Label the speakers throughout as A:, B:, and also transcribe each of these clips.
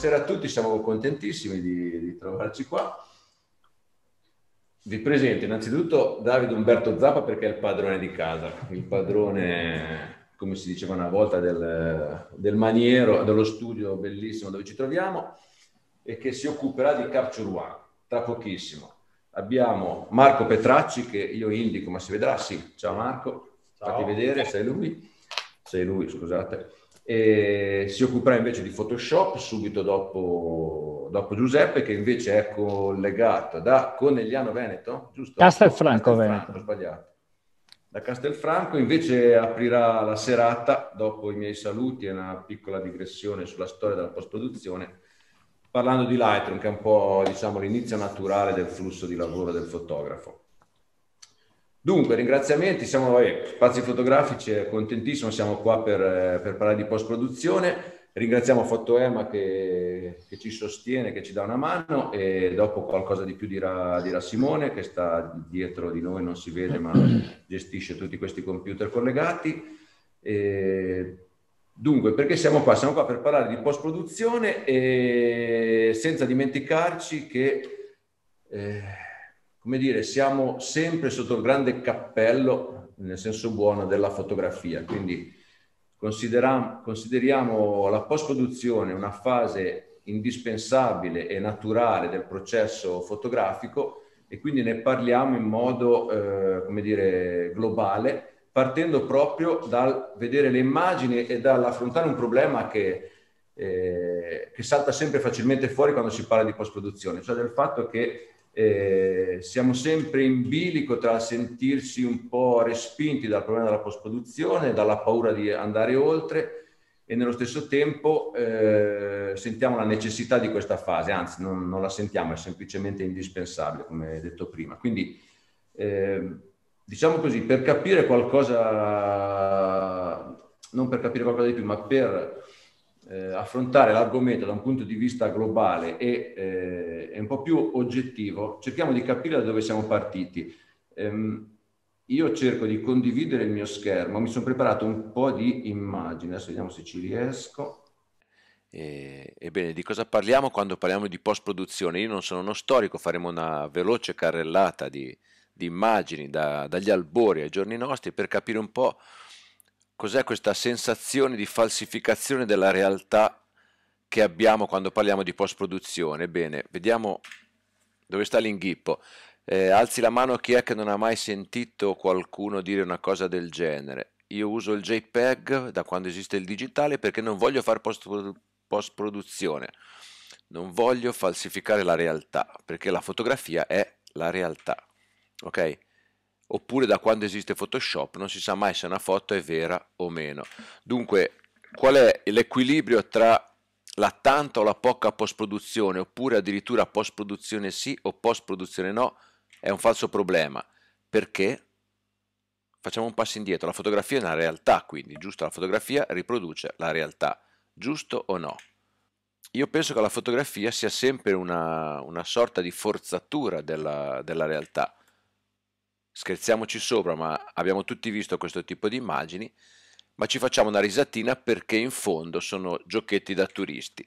A: buonasera a tutti, siamo contentissimi di, di trovarci qua. Vi presento innanzitutto Davide Umberto Zappa perché è il padrone di casa, il padrone, come si diceva una volta, del, del maniero, dello studio bellissimo dove ci troviamo e che si occuperà di Capture One tra pochissimo. Abbiamo Marco Petracci che io indico, ma si vedrà? Sì, ciao Marco, Ciao. fatti vedere, sei lui, sei lui, scusate. E si occuperà invece di Photoshop subito dopo, dopo, Giuseppe, che invece è collegato da Conegliano Veneto, giusto?
B: Castelfranco, Castelfranco Veneto. Sbagliato.
A: Da Castelfranco invece aprirà la serata, dopo i miei saluti e una piccola digressione sulla storia della post-produzione, parlando di Lightroom, che è un po' diciamo, l'inizio naturale del flusso di lavoro del fotografo. Dunque, ringraziamenti, siamo vabbè, spazi fotografici, contentissimo, siamo qua per, eh, per parlare di post-produzione. Ringraziamo Fotoema che, che, ci sostiene, che ci dà una mano e dopo qualcosa di più dirà, dirà, Simone che sta dietro di noi, non si vede ma gestisce tutti questi computer collegati. E dunque, perché siamo qua? Siamo qua per parlare di post-produzione e senza dimenticarci che... Eh, come dire, siamo sempre sotto il grande cappello, nel senso buono, della fotografia. Quindi consideriamo la post-produzione una fase indispensabile e naturale del processo fotografico e quindi ne parliamo in modo, eh, come dire, globale, partendo proprio dal vedere le immagini e dall'affrontare un problema che, eh, che salta sempre facilmente fuori quando si parla di post-produzione, cioè del fatto che eh, siamo sempre in bilico tra sentirsi un po' respinti dal problema della post-produzione, dalla paura di andare oltre e nello stesso tempo eh, sentiamo la necessità di questa fase, anzi non, non, la sentiamo, è semplicemente indispensabile, come detto prima. Quindi eh, diciamo così, per capire qualcosa, non per capire qualcosa di più, ma per eh, affrontare l'argomento da un punto di vista globale e, eh, e, un po' più oggettivo, cerchiamo di capire da dove siamo partiti. Ehm, io cerco di condividere il mio schermo, mi sono preparato un po' di immagini, adesso vediamo se ci riesco. E, ebbene, di cosa parliamo quando parliamo di post-produzione? Io non sono uno storico, faremo una veloce carrellata di, di immagini da, dagli albori ai giorni nostri per capire un po' cos'è questa sensazione di falsificazione della realtà che abbiamo quando parliamo di post-produzione? Bene, vediamo dove sta l'inghippo. Eh, alzi la mano chi è che non ha mai sentito qualcuno dire una cosa del genere. Io uso il JPEG da quando esiste il digitale perché non voglio fare post produzione, non voglio falsificare la realtà perché la fotografia è la realtà. Ok? oppure da quando esiste Photoshop non si sa mai se una foto è vera o meno. Dunque, qual è l'equilibrio tra la tanta o la poca post-produzione, oppure addirittura post-produzione sì o post-produzione no? È un falso problema, perché facciamo un passo indietro, la fotografia è una realtà, quindi giusto la fotografia riproduce la realtà, giusto o no? Io penso che la fotografia sia sempre una, una sorta di forzatura della, della realtà, scherziamoci sopra, ma abbiamo tutti visto questo tipo di immagini, ma ci facciamo una risatina perché in fondo sono giochetti da turisti.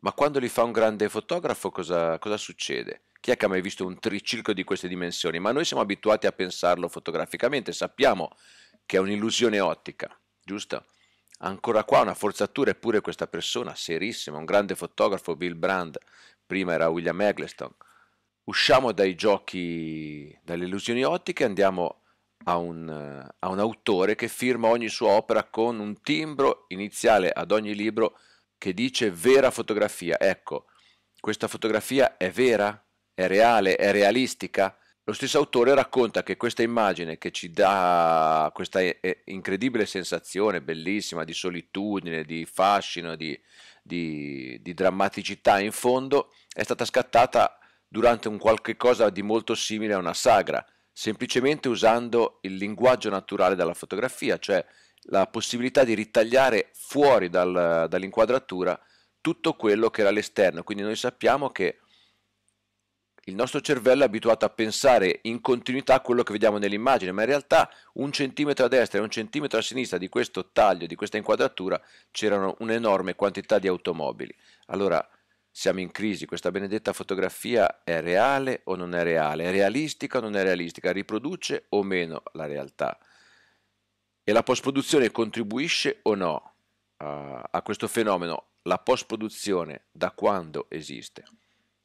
A: Ma quando li fa un grande fotografo cosa, cosa succede? Chi è che ha mai visto un tricirco di queste dimensioni? Ma noi siamo abituati a pensarlo fotograficamente, sappiamo che è un'illusione ottica, giusto? Ancora qua una forzatura, eppure questa persona, serissima, un grande fotografo, Bill Brand, prima era William Eggleston, usciamo dai giochi, dalle illusioni ottiche, andiamo a un, a un, autore che firma ogni sua opera con un timbro iniziale ad ogni libro che dice vera fotografia. Ecco, questa fotografia è vera? È reale? È realistica? Lo stesso autore racconta che questa immagine che ci dà questa eh, eh, incredibile sensazione bellissima di solitudine, di fascino, di, di, di drammaticità in fondo, è stata scattata durante un qualche cosa di molto simile a una sagra, semplicemente usando il linguaggio naturale della fotografia, cioè la possibilità di ritagliare fuori dal, dall'inquadratura tutto quello che era all'esterno. Quindi noi sappiamo che il nostro cervello è abituato a pensare in continuità a quello che vediamo nell'immagine, ma in realtà un centimetro a destra e un centimetro a sinistra di questo taglio, di questa inquadratura, c'erano un'enorme quantità di automobili. Allora, siamo in crisi, questa benedetta fotografia è reale o non è reale, è realistica o non è realistica, riproduce o meno la realtà. E la post-produzione contribuisce o no a, a questo fenomeno? La post-produzione da quando esiste?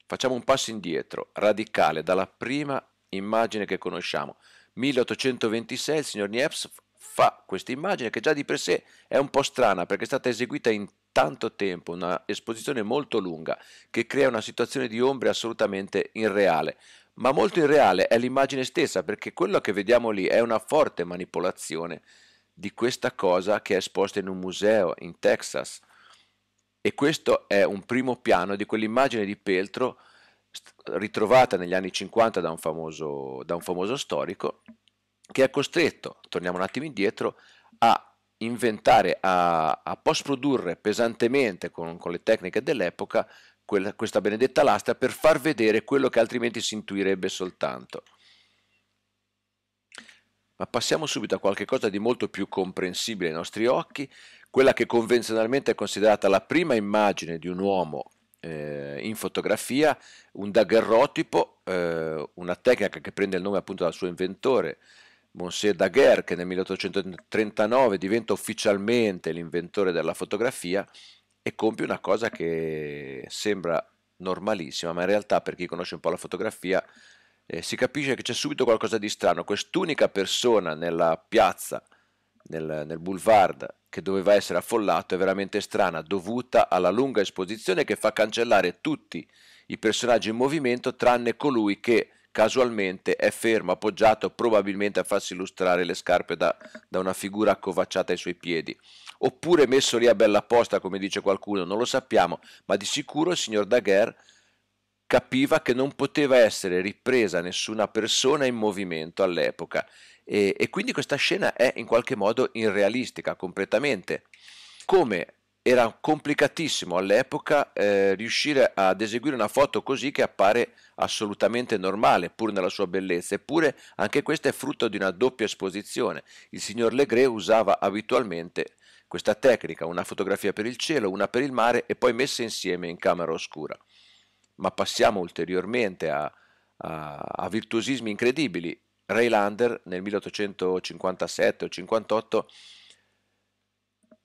A: Facciamo un passo indietro, radicale, dalla prima immagine che conosciamo. 1826 il signor Niepce fa questa immagine che già di per sé è un po' strana perché è stata eseguita in tanto tempo, una esposizione molto lunga, che crea una situazione di ombre assolutamente irreale. Ma molto irreale è l'immagine stessa, perché quello che vediamo lì è una forte manipolazione di questa cosa che è esposta in un museo in Texas. E questo è un primo piano di quell'immagine di Peltro ritrovata negli anni 50 da un famoso, da un famoso storico, che è costretto, torniamo un attimo indietro, a inventare, a, a post-produrre pesantemente con, con le tecniche dell'epoca quella, questa benedetta lastra per far vedere quello che altrimenti si intuirebbe soltanto. Ma passiamo subito a qualcosa di molto più comprensibile ai nostri occhi, quella che convenzionalmente è considerata la prima immagine di un uomo eh, in fotografia, un daguerrotipo, eh, una tecnica che prende il nome appunto dal suo inventore, Monsieur Daguerre, che nel 1839 diventa ufficialmente l'inventore della fotografia e compie una cosa che sembra normalissima, ma in realtà per chi conosce un po' la fotografia eh, si capisce che c'è subito qualcosa di strano. Quest'unica persona nella piazza, nel, nel boulevard, che doveva essere affollato, è veramente strana, dovuta alla lunga esposizione che fa cancellare tutti i personaggi in movimento, tranne colui che Casualmente è fermo, appoggiato probabilmente a farsi illustrare le scarpe da, da una figura accovacciata ai suoi piedi. Oppure messo lì a bella posta, come dice qualcuno, non lo sappiamo, ma di sicuro il signor Daguerre capiva che non poteva essere ripresa nessuna persona in movimento all'epoca e, e, quindi questa scena è in qualche modo irrealistica completamente. Come era complicatissimo all'epoca eh, riuscire ad eseguire una foto così che appare assolutamente normale, pur nella sua bellezza, eppure anche questa è frutto di una doppia esposizione. Il signor Legré usava abitualmente questa tecnica, una fotografia per il cielo, una per il mare e poi messe insieme in camera oscura. Ma passiamo ulteriormente a, a, a virtuosismi incredibili. Ray Lander nel 1857 o 1858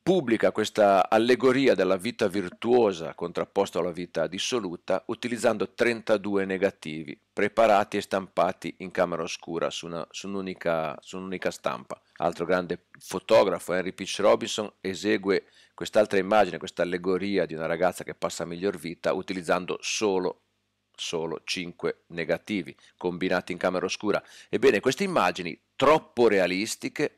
A: pubblica questa allegoria della vita virtuosa contrapposta alla vita dissoluta utilizzando 32 negativi preparati e stampati in camera oscura su, una, su, un'unica, su un'unica, stampa. Altro grande fotografo, Henry Peach Robinson, esegue quest'altra immagine, questa allegoria di una ragazza che passa miglior vita utilizzando solo solo 5 negativi combinati in camera oscura. Ebbene, queste immagini troppo realistiche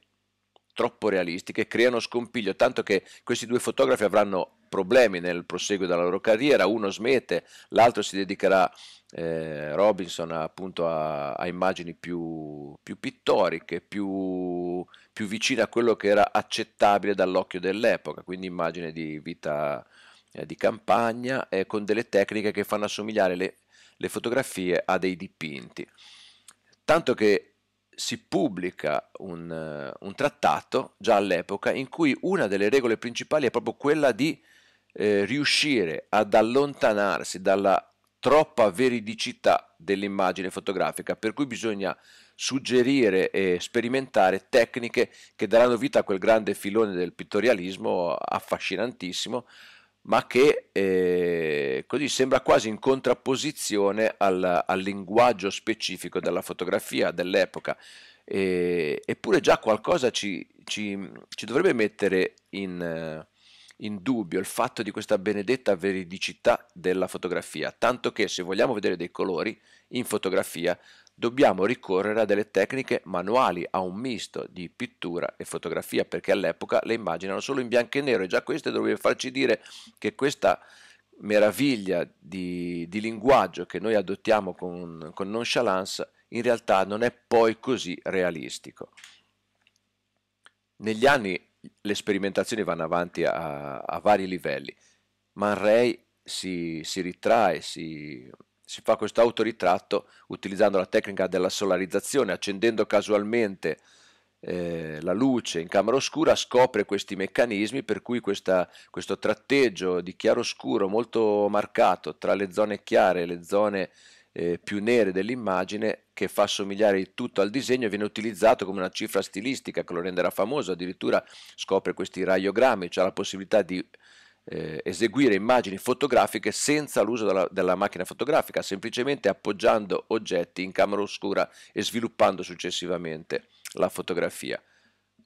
A: troppo realistiche, creano scompiglio, tanto che questi due fotografi avranno problemi nel proseguo della loro carriera, uno smette, l'altro si dedicherà, eh, Robinson, appunto a, a immagini più, più pittoriche, più, più, vicine a quello che era accettabile dall'occhio dell'epoca, quindi immagini di vita eh, di campagna eh, con delle tecniche che fanno assomigliare le, le fotografie a dei dipinti. Tanto che si pubblica un, eh, un, trattato, già all'epoca, in cui una delle regole principali è proprio quella di eh, riuscire ad allontanarsi dalla troppa veridicità dell'immagine fotografica, per cui bisogna suggerire e sperimentare tecniche che daranno vita a quel grande filone del pittorialismo affascinantissimo, ma che eh, così sembra quasi in contrapposizione al, al linguaggio specifico della fotografia dell'epoca. E, eppure già qualcosa ci, ci, ci dovrebbe mettere in, eh, in, dubbio il fatto di questa benedetta veridicità della fotografia, tanto che se vogliamo vedere dei colori in fotografia dobbiamo ricorrere a delle tecniche manuali, a un misto di pittura e fotografia, perché all'epoca le immagini erano solo in bianco e nero e già questo dovrebbe farci dire che questa meraviglia di, di linguaggio che noi adottiamo con, con nonchalance in realtà non è poi così realistico. Negli anni le sperimentazioni vanno avanti a, a vari livelli. Man Ray si, si ritrae, si, si fa questo autoritratto utilizzando la tecnica della solarizzazione, accendendo casualmente eh, la luce in camera oscura, scopre questi meccanismi per cui questa, questo tratteggio di chiaroscuro molto marcato tra le zone chiare e le zone eh, più nere dell'immagine che fa somigliare il tutto al disegno viene utilizzato come una cifra stilistica che lo renderà famoso, addirittura scopre questi radiogrammi, cioè la possibilità di eh, eseguire immagini fotografiche senza l'uso della, della, macchina fotografica, semplicemente appoggiando oggetti in camera oscura e sviluppando successivamente la fotografia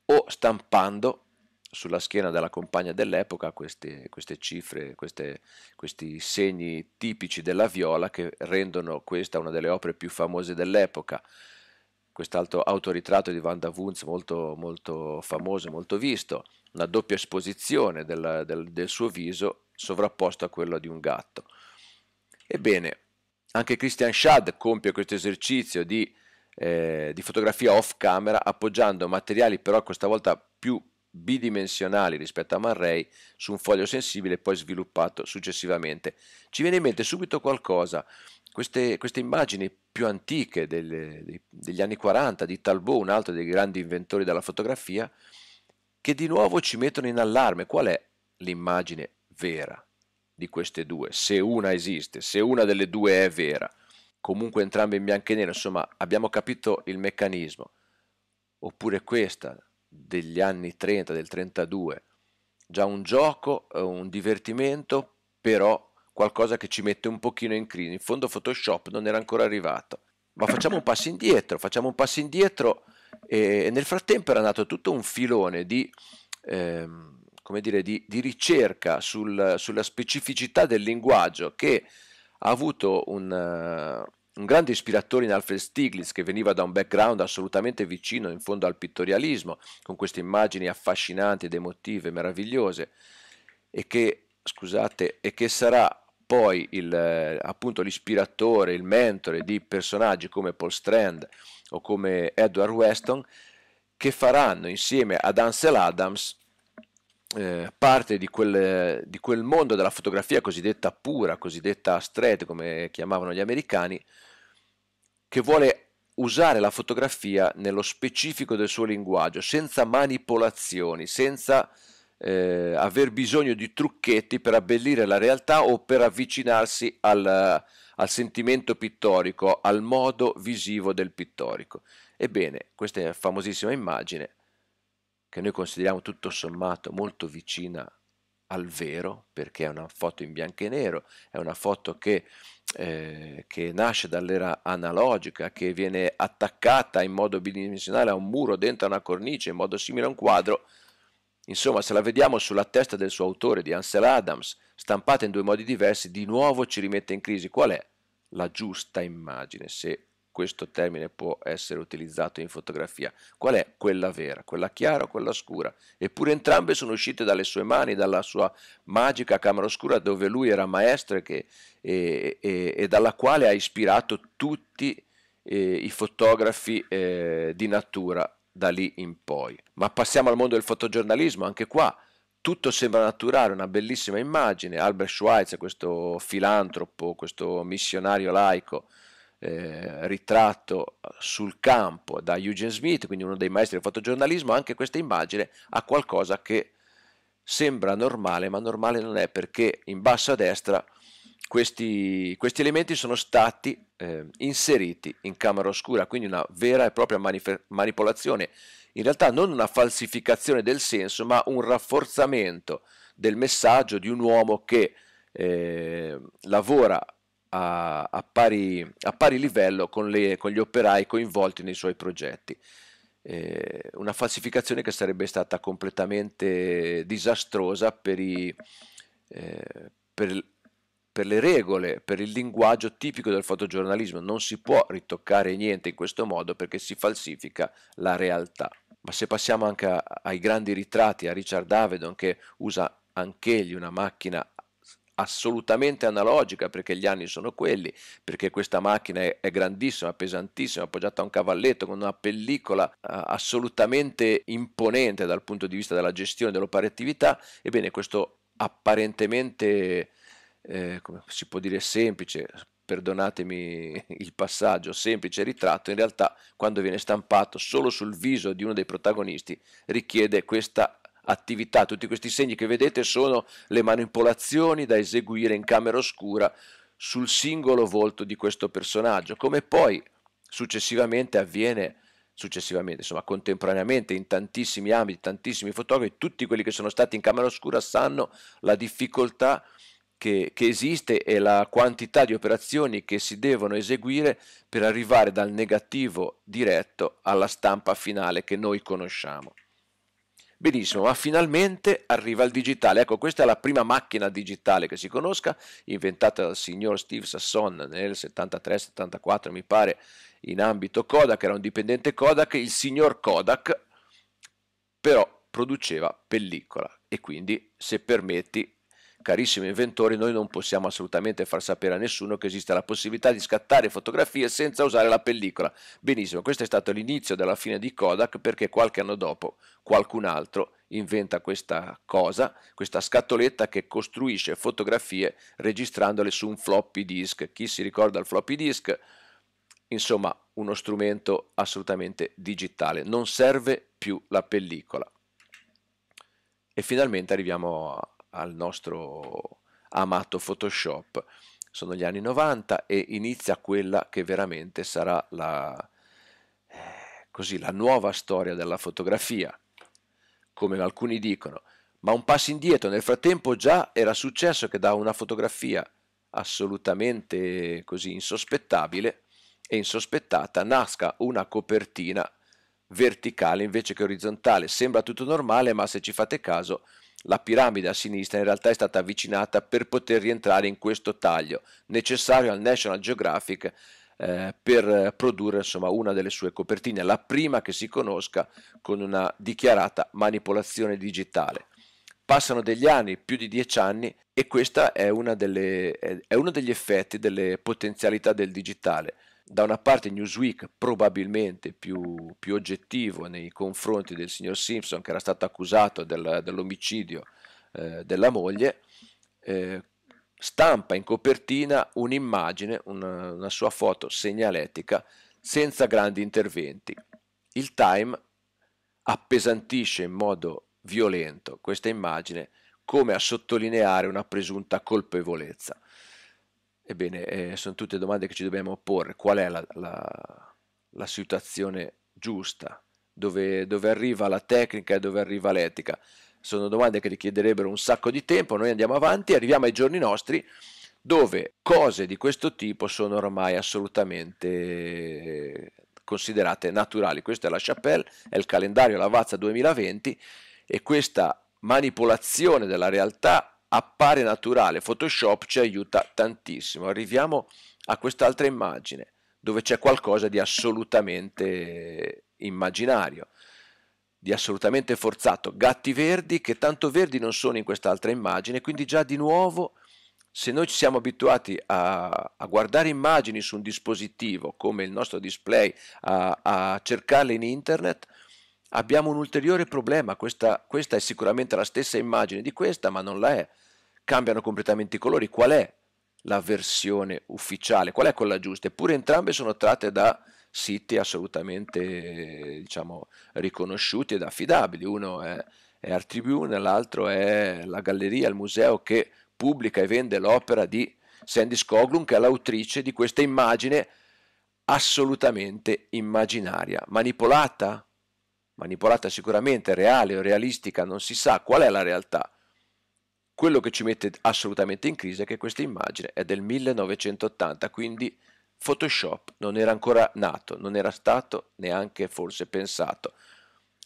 A: o stampando sulla schiena della compagna dell'epoca queste, queste, cifre, queste, questi segni tipici della viola che rendono questa una delle opere più famose dell'epoca quest'altro autoritratto di Wanda Wunz molto, molto famoso, molto visto, una doppia esposizione del, del, del suo viso sovrapposto a quello di un gatto. Ebbene, anche Christian Schad compie questo esercizio di, eh, di, fotografia off camera appoggiando materiali però questa volta più bidimensionali rispetto a Man su un foglio sensibile poi sviluppato successivamente. Ci viene in mente subito qualcosa, queste, queste immagini più antiche delle, degli anni 40 di Talbot, un altro dei grandi inventori della fotografia, che di nuovo ci mettono in allarme. Qual è l'immagine vera di queste due? Se una esiste, se una delle due è vera, comunque entrambe in bianco e nero, insomma abbiamo capito il meccanismo. Oppure questa degli anni 30, del 32, già un gioco, eh, un divertimento, però qualcosa che ci mette un pochino in crisi. In fondo Photoshop non era ancora arrivato. Ma facciamo un passo indietro, facciamo un passo indietro e nel frattempo era nato tutto un filone di, ehm, dire, di, di ricerca sul, sulla specificità del linguaggio che ha avuto un, uh, un, grande ispiratore in Alfred Stiglitz che veniva da un background assolutamente vicino in fondo al pittorialismo, con queste immagini affascinanti ed emotive, meravigliose, e che, scusate, e che sarà poi il, eh, appunto l'ispiratore, il mentore di personaggi come Paul Strand o come Edward Weston che faranno insieme ad Ansel Adams eh, parte di quel, di quel, mondo della fotografia cosiddetta pura, cosiddetta straight come chiamavano gli americani, che vuole usare la fotografia nello specifico del suo linguaggio, senza manipolazioni, senza eh, aver bisogno di trucchetti per abbellire la realtà o per avvicinarsi al, eh, al sentimento pittorico, al modo visivo del pittorico. Ebbene, questa famosissima immagine, che noi consideriamo tutto sommato molto vicina al vero, perché è una foto in bianco e nero, è una foto che, eh, che nasce dall'era analogica, che viene attaccata in modo bidimensionale a un muro dentro a una cornice, in modo simile a un quadro, Insomma, se la vediamo sulla testa del suo autore di Ansel Adams, stampata in due modi diversi, di nuovo ci rimette in crisi qual è la giusta immagine, se questo termine può essere utilizzato in fotografia. Qual è quella vera, quella chiara o quella scura? Eppure entrambe sono uscite dalle sue mani, dalla sua magica camera oscura dove lui era maestro che, e, e, e, dalla quale ha ispirato tutti eh, i fotografi eh, di natura da lì in poi. Ma passiamo al mondo del fotogiornalismo, anche qua tutto sembra naturale, una bellissima immagine. Albert Schweitzer, questo filantropo, questo missionario laico, eh, ritratto sul campo da Eugene Smith, quindi uno dei maestri del fotogiornalismo, anche questa immagine ha qualcosa che sembra normale, ma normale non è perché in basso a destra questi, questi, elementi sono stati eh, inseriti in camera oscura, quindi una vera e propria manipolazione, in realtà non una falsificazione del senso, ma un rafforzamento del messaggio di un uomo che eh, lavora a, a, pari, a, pari, livello con, le, con, gli operai coinvolti nei suoi progetti. Eh, una falsificazione che sarebbe stata completamente disastrosa per i... Ehm, per per le regole, per il linguaggio tipico del fotogiornalismo. Non si può ritoccare niente in questo modo perché si falsifica la realtà. Ma se passiamo anche a, ai grandi ritratti, a Richard Davedon che usa anch'egli una macchina assolutamente analogica perché gli anni sono quelli, perché questa macchina è, è grandissima, pesantissima, appoggiata a un cavalletto con una pellicola uh, assolutamente imponente dal punto di vista della gestione dell'operatività, ebbene questo apparentemente eh, come si può dire semplice, perdonatemi il passaggio, semplice ritratto, in realtà quando viene stampato solo sul viso di uno dei protagonisti richiede questa attività. Tutti questi segni che vedete sono le manipolazioni da eseguire in camera oscura sul singolo volto di questo personaggio, come poi successivamente avviene successivamente, insomma contemporaneamente in tantissimi ambiti, tantissimi fotografi, tutti quelli che sono stati in camera oscura sanno la difficoltà che, che esiste e la quantità di operazioni che si devono eseguire per arrivare dal negativo diretto alla stampa finale che noi conosciamo. Benissimo, ma finalmente arriva il digitale. Ecco, questa è la prima macchina digitale che si conosca, inventata dal signor Steve Sasson nel 73-74, mi pare, in ambito Kodak, era un dipendente Kodak, il signor Kodak però produceva pellicola e quindi, se permetti, Carissimi inventori, noi non possiamo assolutamente far sapere a nessuno che esista la possibilità di scattare fotografie senza usare la pellicola. Benissimo, questo è stato l'inizio della fine di Kodak perché qualche anno dopo qualcun altro inventa questa cosa, questa scatoletta che costruisce fotografie registrandole su un floppy disk. Chi si ricorda il floppy disk? Insomma, uno strumento assolutamente digitale, non serve più la pellicola. E finalmente arriviamo a al nostro amato Photoshop. Sono gli anni 90 e inizia quella che veramente sarà la, eh, così, la nuova storia della fotografia, come alcuni dicono. Ma un passo indietro, nel frattempo già era successo che da una fotografia assolutamente così insospettabile e insospettata nasca una copertina verticale invece che orizzontale. Sembra tutto normale, ma se ci fate caso la piramide a sinistra in realtà è stata avvicinata per poter rientrare in questo taglio necessario al National Geographic eh, per produrre insomma, una delle sue copertine, la prima che si conosca con una dichiarata manipolazione digitale. Passano degli anni, più di dieci anni, e questo è, è, uno degli effetti, delle potenzialità del digitale da una parte Newsweek probabilmente più, più, oggettivo nei confronti del signor Simpson che era stato accusato del, dell'omicidio eh, della moglie, eh, stampa in copertina un'immagine, una, una sua foto segnaletica senza grandi interventi. Il Time appesantisce in modo violento questa immagine come a sottolineare una presunta colpevolezza. Ebbene, eh, sono tutte domande che ci dobbiamo porre. Qual è la, la, la situazione giusta? Dove, dove, arriva la tecnica e dove arriva l'etica? Sono domande che richiederebbero un sacco di tempo. Noi andiamo avanti, arriviamo ai giorni nostri dove cose di questo tipo sono ormai assolutamente considerate naturali. Questa è la Chapelle, è il calendario Lavazza 2020 e questa manipolazione della realtà appare naturale, Photoshop ci aiuta tantissimo. Arriviamo a quest'altra immagine dove c'è qualcosa di assolutamente immaginario, di assolutamente forzato. Gatti verdi che tanto verdi non sono in quest'altra immagine, quindi già di nuovo se noi ci siamo abituati a, a, guardare immagini su un dispositivo come il nostro display, a, a cercarle in internet, abbiamo un ulteriore problema, questa, questa è sicuramente la stessa immagine di questa, ma non la è, cambiano completamente i colori, qual è la versione ufficiale, qual è quella giusta? Eppure entrambe sono tratte da siti assolutamente diciamo, riconosciuti ed affidabili, uno è, è Art Tribune, l'altro è la galleria, il museo che pubblica e vende l'opera di Sandy Skoglund che è l'autrice di questa immagine assolutamente immaginaria, manipolata manipolata sicuramente, reale o realistica, non si sa qual è la realtà. Quello che ci mette assolutamente in crisi è che questa immagine è del 1980, quindi Photoshop non era ancora nato, non era stato neanche forse pensato.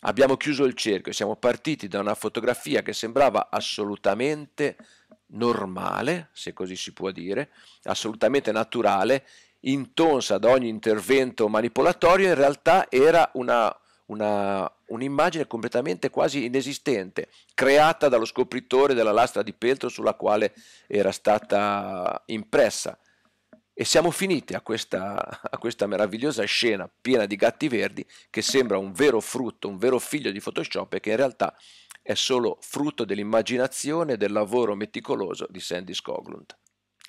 A: Abbiamo chiuso il cerchio, siamo partiti da una fotografia che sembrava assolutamente normale, se così si può dire, assolutamente naturale, intonsa da ogni intervento manipolatorio, in realtà era una, una, un'immagine completamente quasi inesistente, creata dallo scopritore della lastra di peltro sulla quale era stata impressa. E siamo finiti a questa, a questa meravigliosa scena piena di gatti verdi che sembra un vero frutto, un vero figlio di Photoshop e che in realtà è solo frutto dell'immaginazione e del lavoro meticoloso di Sandy Skoglund.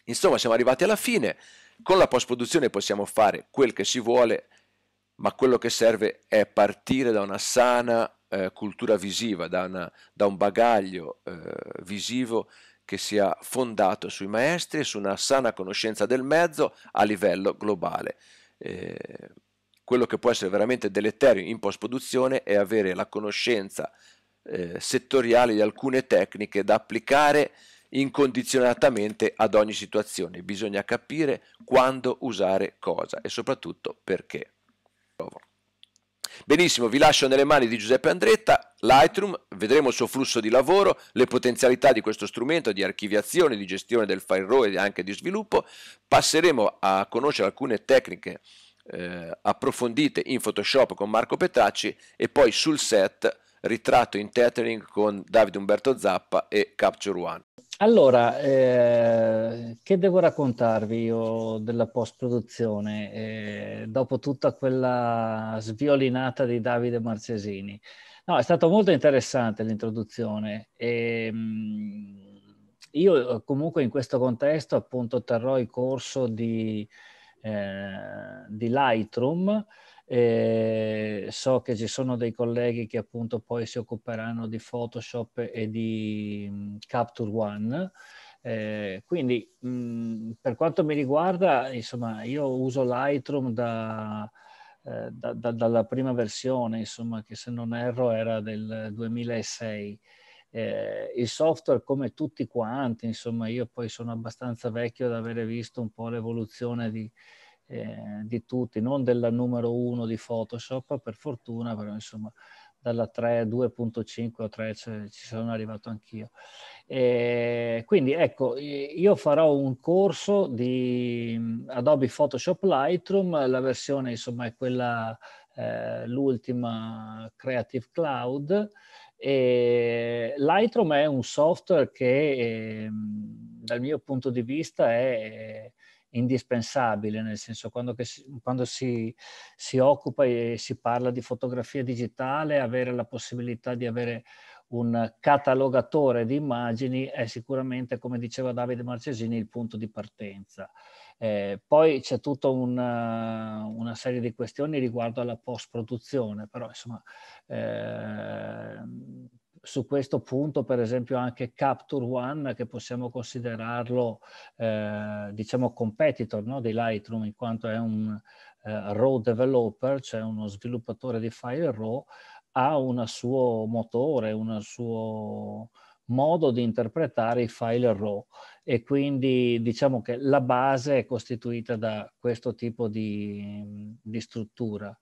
A: Insomma, siamo arrivati alla fine. Con la post-produzione possiamo fare quel che si vuole, ma quello che serve è partire da una sana eh, cultura visiva, da, una, da un bagaglio eh, visivo che sia fondato sui maestri e su una sana conoscenza del mezzo a livello globale. Eh, quello che può essere veramente deleterio in post-produzione è avere la conoscenza eh, settoriale di alcune tecniche da applicare incondizionatamente ad ogni situazione. Bisogna capire quando usare cosa e soprattutto perché. Benissimo, vi lascio nelle mani di Giuseppe Andretta, Lightroom, vedremo il suo flusso di lavoro, le potenzialità di questo strumento di archiviazione, di gestione del file RAW e anche di sviluppo. Passeremo a conoscere alcune tecniche eh, approfondite in Photoshop con Marco Petracci e poi sul set ritratto in tethering con Davide Umberto Zappa e Capture One.
B: Allora, eh, che devo raccontarvi io della post-produzione eh, dopo tutta quella sviolinata di Davide Marcesini? No, è stata molto interessante l'introduzione. E, ehm, mh, io eh, comunque in questo contesto appunto terrò il corso di, eh, di Lightroom eh, so che ci sono dei colleghi che appunto poi si occuperanno di Photoshop e di mhmm, Capture One. Eh, quindi mh, mhmm, per quanto mi riguarda, insomma, io uso Lightroom da, eh, da, da, dalla prima versione, insomma, che se non erro era del 2006. Eh, il software come tutti quanti, insomma, io poi sono abbastanza vecchio ad avere visto un po' l'evoluzione di, eh, di tutti, non della numero uno di Photoshop, per fortuna, però insomma dalla 3, 2.5 o 3 cioè, ci sono arrivato anch'io. E quindi ecco, io farò un corso di Adobe Photoshop Lightroom, la versione insomma è quella, eh, l'ultima Creative Cloud. E Lightroom è un software che eh, dal mio punto di vista è indispensabile, nel senso quando, che, quando si, si, occupa e si parla di fotografia digitale, avere la possibilità di avere un catalogatore di immagini è sicuramente, come diceva Davide Marcesini, il punto di partenza. Eh, poi c'è tutta una, una, serie di questioni riguardo alla post-produzione, però insomma... Eh, su questo punto, per esempio, anche Capture One, che possiamo considerarlo, eh, diciamo, competitor no, di Lightroom, in quanto è un eh, RAW developer, cioè uno sviluppatore di file RAW, ha un suo motore, un suo modo di interpretare i file RAW e quindi diciamo che la base è costituita da questo tipo di, di struttura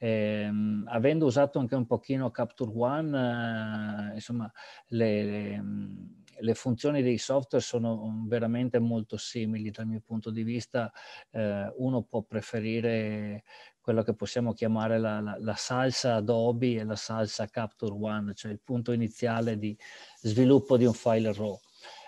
B: ehm, avendo usato anche un pochino Capture One, eh, insomma, le, le, mm, le, funzioni dei software sono mm, veramente molto simili dal mio punto di vista. Eh, uno può preferire quello che possiamo chiamare la, la, la, salsa Adobe e la salsa Capture One, cioè il punto iniziale di sviluppo di un file RAW.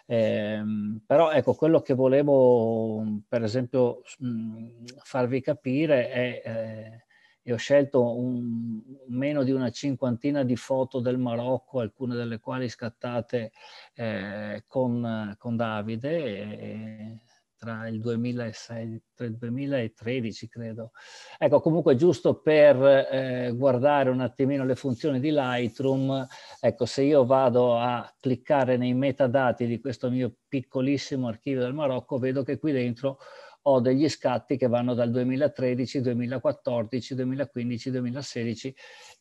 B: Eh, però ecco, quello che volevo per esempio mh, mm, farvi capire è eh, e ho scelto un, meno di una cinquantina di foto del Marocco, alcune delle quali scattate eh, con, con, Davide e, tra il 2006, e il 2013 credo. Ecco, comunque giusto per eh, guardare un attimino le funzioni di Lightroom, ecco, se io vado a cliccare nei metadati di questo mio piccolissimo archivio del Marocco, vedo che qui dentro ho degli scatti che vanno dal 2013, 2014, 2015, 2016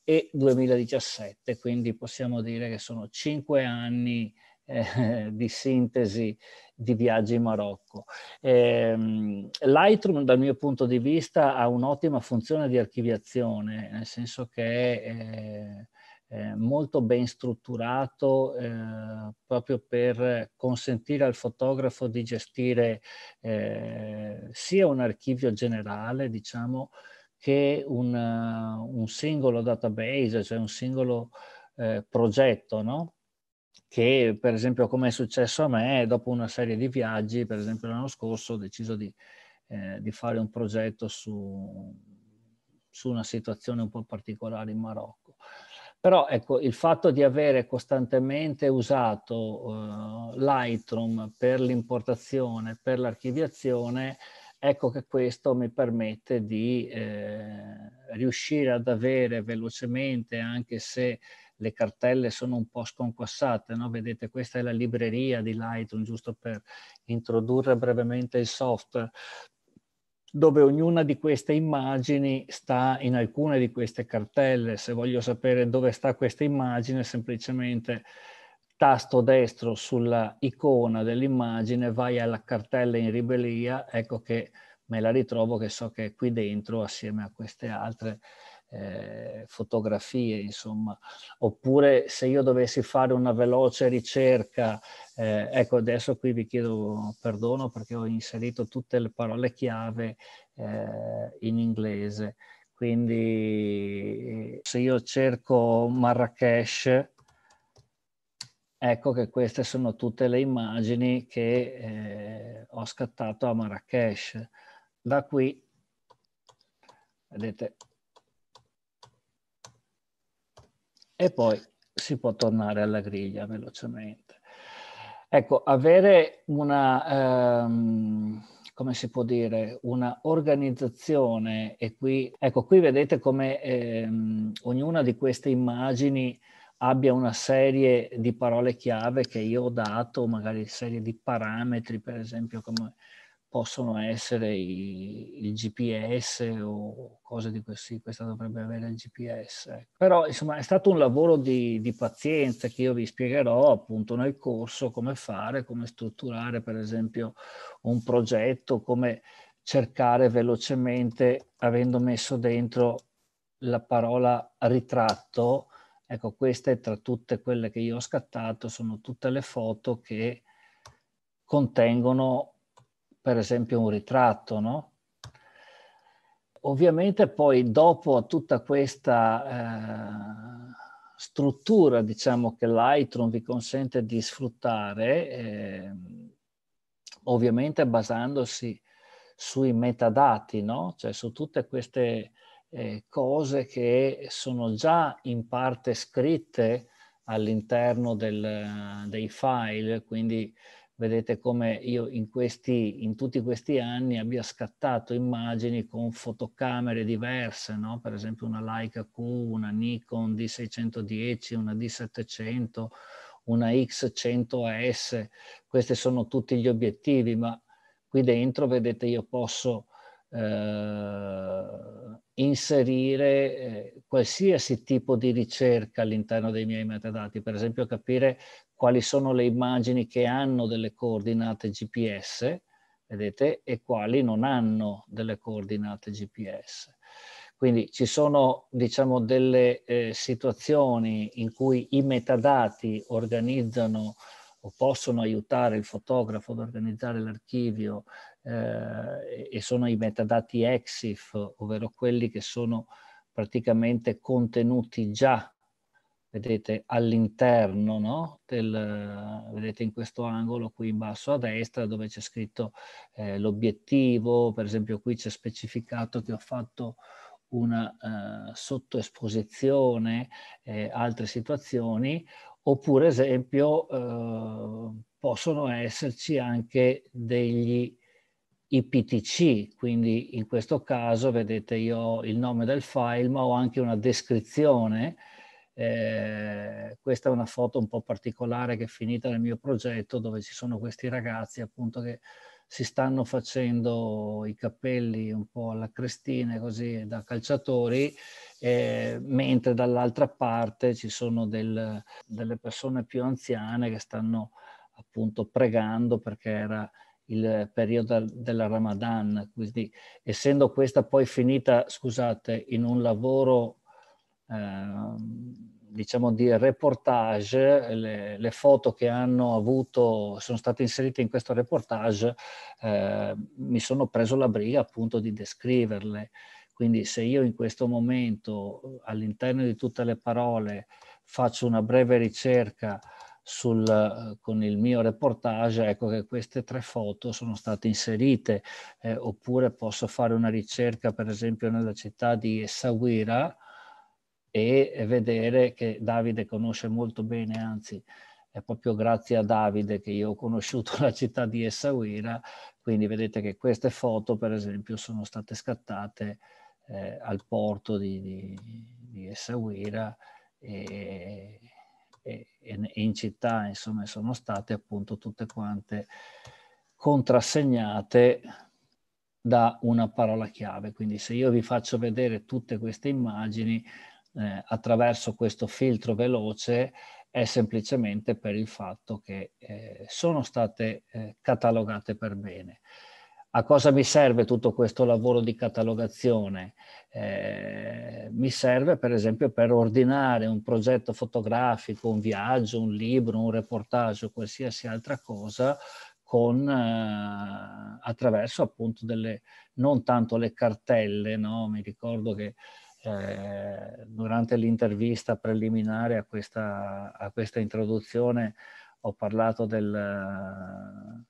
B: e 2017, quindi possiamo dire che sono cinque anni eh, di sintesi di viaggi in Marocco. Eh, Lightroom dal mio punto di vista ha un'ottima funzione di archiviazione, nel senso che eh, eh, molto ben strutturato eh, proprio per consentire al fotografo di gestire eh, sia un archivio generale, diciamo, che un, eh, un singolo database, cioè un singolo eh, progetto, no? che per esempio come è successo a me dopo una serie di viaggi, per esempio l'anno scorso ho deciso di, di fare un progetto su, su una situazione un po' particolare in Marocco però ecco, il fatto di avere costantemente usato uh, Lightroom per l'importazione, per l'archiviazione, ecco che questo mi permette di eh, riuscire ad avere velocemente, anche se le cartelle sono un po' sconquassate, no? vedete questa è la libreria di Lightroom, giusto per introdurre brevemente il software, dove ognuna di queste immagini sta in alcune di queste cartelle. Se voglio sapere dove sta questa immagine, semplicemente tasto destro sulla icona dell'immagine, vai alla cartella in ribellia, ecco che me la ritrovo che so che è qui dentro assieme a queste altre eh, fotografie, insomma. Oppure se io dovessi fare una veloce ricerca, eh, ecco adesso qui vi chiedo perdono perché ho inserito tutte le parole chiave eh, in inglese. Quindi se io cerco Marrakesh, ecco che queste sono tutte le immagini che eh, ho scattato a Marrakesh. Da qui, vedete, e poi si può tornare alla griglia velocemente. Ecco, avere una, ehm, come si può dire, una organizzazione e qui, ecco, qui vedete come ehm, ognuna di queste immagini abbia una serie di parole chiave che io ho dato, magari serie di parametri, per esempio, come possono essere i, il GPS o cose di questo, questa dovrebbe avere il GPS. Ecco. Però insomma è stato un lavoro di, di, pazienza che io vi spiegherò appunto nel corso come fare, come strutturare per esempio un progetto, come cercare velocemente avendo messo dentro la parola ritratto. Ecco, queste tra tutte quelle che io ho scattato sono tutte le foto che contengono per esempio un ritratto, no? Ovviamente poi dopo tutta questa eh, struttura, diciamo, che Lightroom vi consente di sfruttare, eh, ovviamente basandosi sui metadati, no? Cioè su tutte queste eh, cose che sono già in parte scritte all'interno dei file, quindi vedete come io in, questi, in tutti questi anni abbia scattato immagini con fotocamere diverse, no? per esempio una Leica Q, una Nikon D610, una D700, una X100S, questi sono tutti gli obiettivi, ma qui dentro vedete io posso eh, inserire eh, qualsiasi tipo di ricerca all'interno dei miei metadati, per esempio capire quali sono le immagini che hanno delle coordinate GPS, vedete, e quali non hanno delle coordinate GPS. Quindi ci sono diciamo, delle eh, situazioni in cui i metadati organizzano o possono aiutare il fotografo ad organizzare l'archivio eh, e sono i metadati EXIF, ovvero quelli che sono praticamente contenuti già vedete all'interno no? del, vedete in questo angolo qui in basso a destra dove c'è scritto eh, l'obiettivo, per esempio qui c'è specificato che ho fatto una eh, sottoesposizione, eh, altre situazioni, oppure esempio eh, possono esserci anche degli IPTC, quindi in questo caso vedete io ho il nome del file ma ho anche una descrizione eh, questa è una foto un po' particolare che è finita nel mio progetto dove ci sono questi ragazzi appunto che si stanno facendo i capelli un po' alla crestina così da calciatori eh, mentre dall'altra parte ci sono del, delle persone più anziane che stanno appunto pregando perché era il periodo della Ramadan, quindi essendo questa poi finita, scusate, in un lavoro Ehm, diciamo di reportage, le, le, foto che hanno avuto, sono state inserite in questo reportage, eh, mi sono preso la briga appunto di descriverle. Quindi se io in questo momento all'interno di tutte le parole faccio una breve ricerca sul, con il mio reportage, ecco che queste tre foto sono state inserite, eh, oppure posso fare una ricerca per esempio nella città di Essaouira, e vedere che Davide conosce molto bene, anzi è proprio grazie a Davide che io ho conosciuto la città di Essaouira, quindi vedete che queste foto per esempio sono state scattate eh, al porto di, di, di Essaouira e, e, e, in città insomma sono state appunto tutte quante contrassegnate da una parola chiave. Quindi se io vi faccio vedere tutte queste immagini eh, attraverso questo filtro veloce è semplicemente per il fatto che eh, sono state eh, catalogate per bene. A cosa mi serve tutto questo lavoro di catalogazione? Eh, mi serve per esempio per ordinare un progetto fotografico, un viaggio, un libro, un reportage o qualsiasi altra cosa con, eh, attraverso appunto delle, non tanto le cartelle, no? mi ricordo che eh, durante l'intervista preliminare a questa, a questa, introduzione ho parlato del...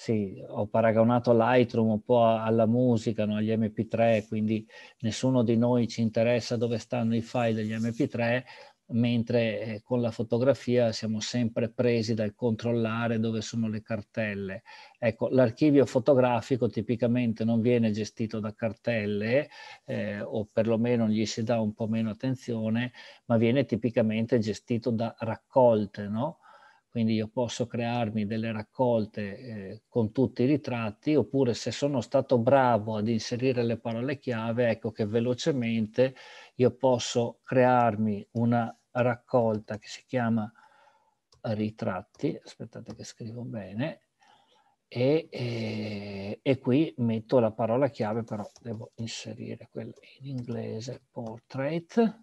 B: Sì, ho paragonato Lightroom un po' alla musica, no? agli MP3, quindi nessuno di noi ci interessa dove stanno i file degli MP3, mentre eh, con la fotografia siamo sempre presi dal controllare dove sono le cartelle. Ecco, l'archivio fotografico tipicamente non viene gestito da cartelle eh, o perlomeno gli si dà un po' meno attenzione, ma viene tipicamente gestito da raccolte, no? quindi io posso crearmi delle raccolte eh, con tutti i ritratti, oppure se sono stato bravo ad inserire le parole chiave, ecco che velocemente io posso crearmi una raccolta che si chiama ritratti, aspettate che scrivo bene, e, e, e qui metto la parola chiave, però devo inserire quella in inglese, portrait,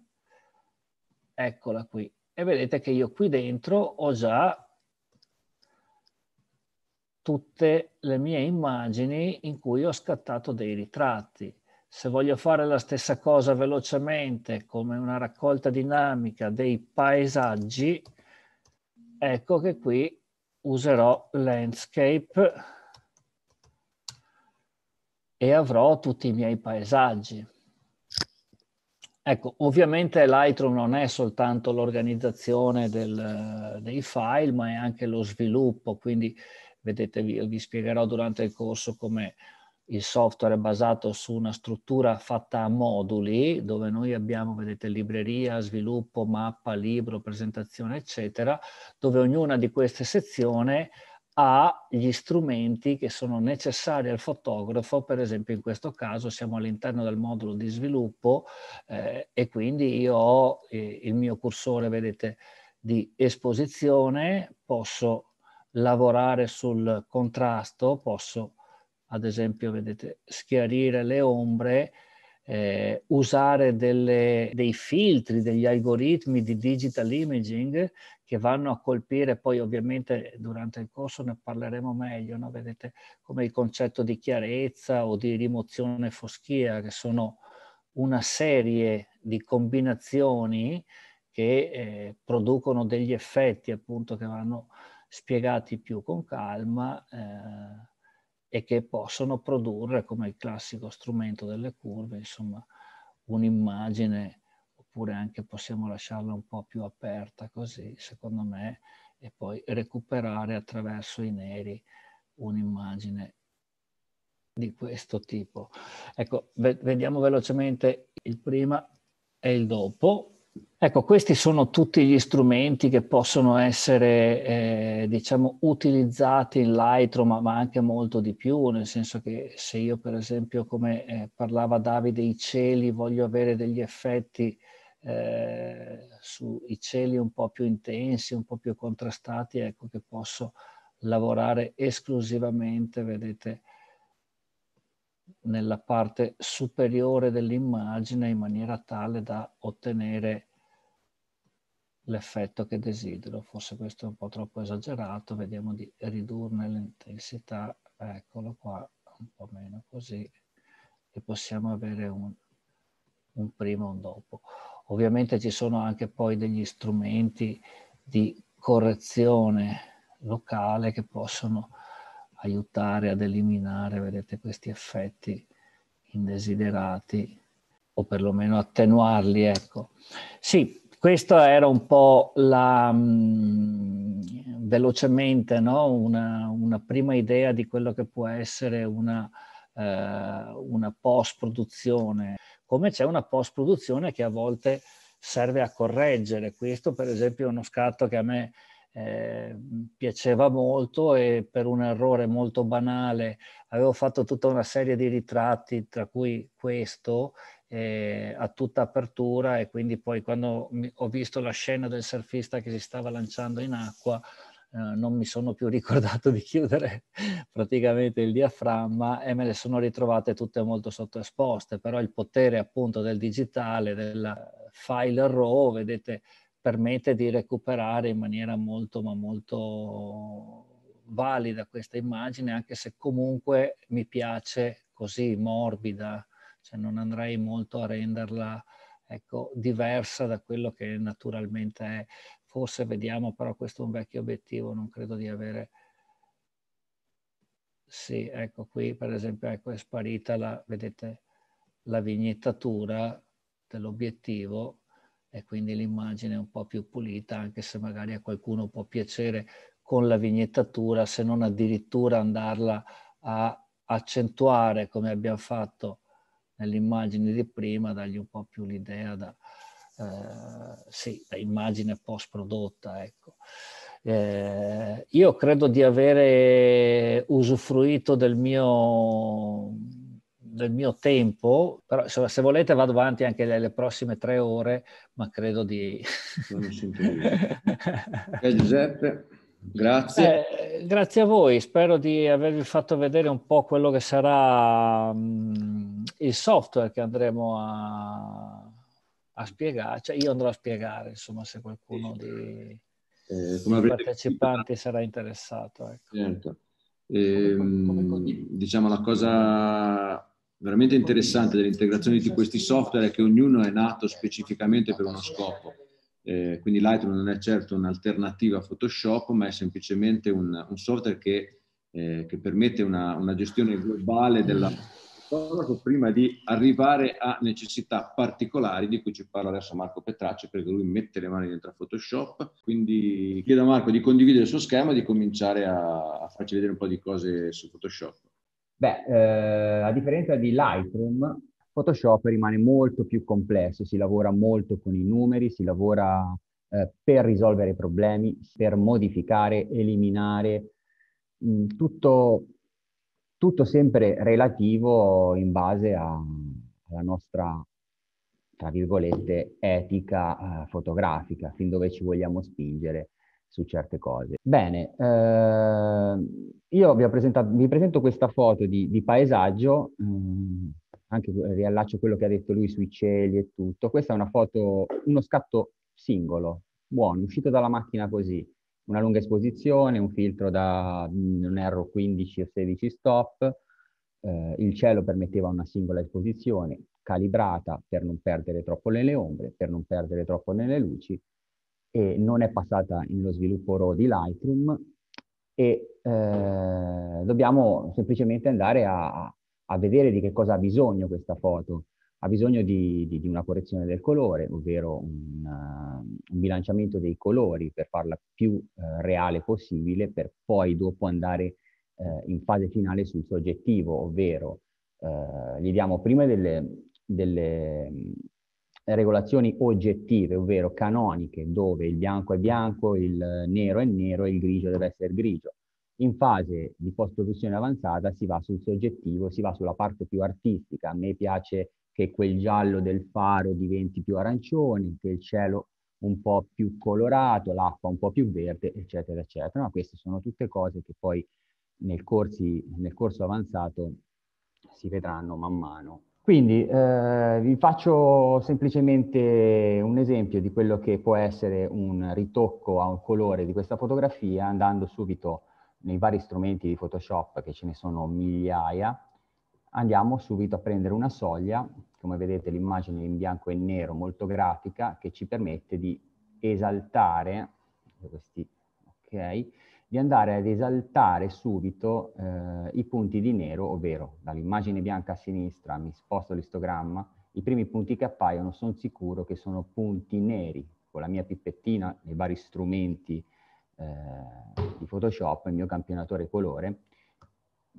B: eccola qui, e vedete che io qui dentro ho già tutte le mie immagini in cui ho scattato dei ritratti. Se voglio fare la stessa cosa velocemente come una raccolta dinamica dei paesaggi, ecco che qui userò landscape e avrò tutti i miei paesaggi. Ecco, ovviamente Lightroom non è soltanto l'organizzazione dei file, ma è anche lo sviluppo, quindi Vedete, vi, vi spiegherò durante il corso come il software è basato su una struttura fatta a moduli, dove noi abbiamo, vedete, libreria, sviluppo, mappa, libro, presentazione, eccetera, dove ognuna di queste sezioni ha gli strumenti che sono necessari al fotografo, per esempio in questo caso siamo all'interno del modulo di sviluppo eh, e quindi io ho eh, il mio cursore, vedete, di esposizione, posso lavorare sul contrasto, posso ad esempio vedete, schiarire le ombre, eh, usare delle, dei filtri, degli algoritmi di digital imaging che vanno a colpire, poi ovviamente durante il corso ne parleremo meglio, no? vedete come il concetto di chiarezza o di rimozione foschia, che sono una serie di combinazioni che eh, producono degli effetti appunto che vanno a spiegati più con calma eh, e che possono produrre, come il classico strumento delle curve, insomma, un'immagine, oppure anche possiamo lasciarla un po' più aperta così, secondo me, e poi recuperare attraverso i neri un'immagine di questo tipo. Ecco, vediamo velocemente il prima e il dopo. Ecco, questi sono tutti gli strumenti che possono essere, eh, diciamo, utilizzati in Lightroom, ma, ma, anche molto di più, nel senso che se io, per esempio, come eh, parlava Davide, i cieli, voglio avere degli effetti eh, sui cieli un po' più intensi, un po' più contrastati, ecco che posso lavorare esclusivamente, vedete, nella parte superiore dell'immagine in maniera tale da ottenere l'effetto che desidero. Forse questo è un po' troppo esagerato, vediamo di ridurne l'intensità, eccolo qua, un po' meno così, e possiamo avere un, un prima e un dopo. Ovviamente ci sono anche poi degli strumenti di correzione locale che possono aiutare ad eliminare, vedete, questi effetti indesiderati o perlomeno attenuarli, ecco. Sì, questa era un po' la, mh, mm, velocemente no? una, una, prima idea di quello che può essere una, eh, una post-produzione, come c'è una post-produzione che a volte serve a correggere. Questo per esempio è uno scatto che a me Ehm, piaceva molto e per un errore molto banale avevo fatto tutta una serie di ritratti, tra cui questo, eh, a tutta apertura e quindi poi quando ho visto la scena del surfista che si stava lanciando in acqua, eh, non mi sono più ricordato di chiudere praticamente il diaframma e me le sono ritrovate tutte molto sottoesposte, però il potere appunto del digitale, del file RAW, vedete permette di recuperare in maniera molto ma molto valida questa immagine anche se comunque mi piace così morbida cioè non andrei molto a renderla ecco, diversa da quello che naturalmente è forse vediamo però questo è un vecchio obiettivo non credo di avere sì ecco qui per esempio ecco, è sparita la vedete la vignettatura dell'obiettivo e quindi l'immagine è un po' più pulita, anche se magari a qualcuno può piacere con la vignettatura, se non addirittura andarla a accentuare come abbiamo fatto nell'immagine di prima, dargli un po' più l'idea da, eh, sì, da immagine post prodotta. Ecco. Eh, io credo di avere usufruito del mio del mio tempo, però insomma, se volete vado avanti anche le, le prossime tre ore, ma credo di... eh, Giuseppe, grazie. Eh, grazie a voi, spero di avervi fatto vedere un po' quello che sarà um, il software che andremo a, a, spiegare, cioè io andrò a spiegare, insomma, se qualcuno sì. di... Eh, i partecipanti visto, sarà interessato. Ecco.
A: Certo. E, come, come, ehm, come, diciamo la cosa veramente interessante dell'integrazione di questi software è che ognuno è nato specificamente per uno scopo. Eh, quindi Lightroom non è certo un'alternativa a Photoshop, ma è semplicemente un, un software che, eh, che permette una, una, gestione globale della fotografo prima di arrivare a necessità particolari di cui ci parla adesso Marco Petracci perché lui mette le mani dentro a Photoshop. Quindi chiedo a Marco di condividere il suo schema e di cominciare a, a farci vedere un po' di cose su
C: Photoshop. Beh, eh, a differenza di Lightroom, Photoshop rimane molto più complesso, si lavora molto con i numeri, si lavora eh, per risolvere problemi, per modificare, eliminare, mh, mm, tutto, tutto, sempre relativo in base a, alla nostra, tra virgolette, etica eh, fotografica, fin dove ci vogliamo spingere su certe cose. Bene, eh, io vi, vi, presento questa foto di, di paesaggio, mh, ehm, anche riallaccio quello che ha detto lui sui cieli e tutto. Questa è una foto, uno scatto singolo, buono, uscito dalla macchina così. Una lunga esposizione, un filtro da, non erro, 15 o 16 stop, eh, il cielo permetteva una singola esposizione, calibrata per non perdere troppo nelle ombre, per non perdere troppo nelle luci, e non è passata nello sviluppo RAW di Lightroom e eh, dobbiamo semplicemente andare a, a, vedere di che cosa ha bisogno questa foto. Ha bisogno di, di, di una correzione del colore, ovvero un, uh, un, bilanciamento dei colori per farla più uh, reale possibile per poi dopo andare uh, in fase finale sul soggettivo, ovvero gli diamo prima delle, delle regolazioni oggettive, ovvero canoniche, dove il bianco è bianco, il eh, nero è nero e il grigio deve essere grigio. In fase di post-produzione avanzata si va sul soggettivo, si va sulla parte più artistica. A me piace che quel giallo del faro diventi più arancione, che il cielo un po' più colorato, l'acqua un po' più verde, eccetera, eccetera. Ma queste sono tutte cose che poi nel, corsi, nel corso avanzato si vedranno man mano quindi eh, vi faccio semplicemente un esempio di quello che può essere un ritocco a un colore di questa fotografia andando subito nei vari strumenti di Photoshop che ce ne sono migliaia. Andiamo subito a prendere una soglia, come vedete l'immagine in bianco e nero molto grafica che ci permette di esaltare questi, okay, di andare ad esaltare subito eh, i punti di nero, ovvero dall'immagine bianca a sinistra mi sposto l'istogramma, i primi punti che appaiono sono sicuro che sono punti neri. Con la mia pippettina, nei vari strumenti eh, di Photoshop, il mio campionatore colore,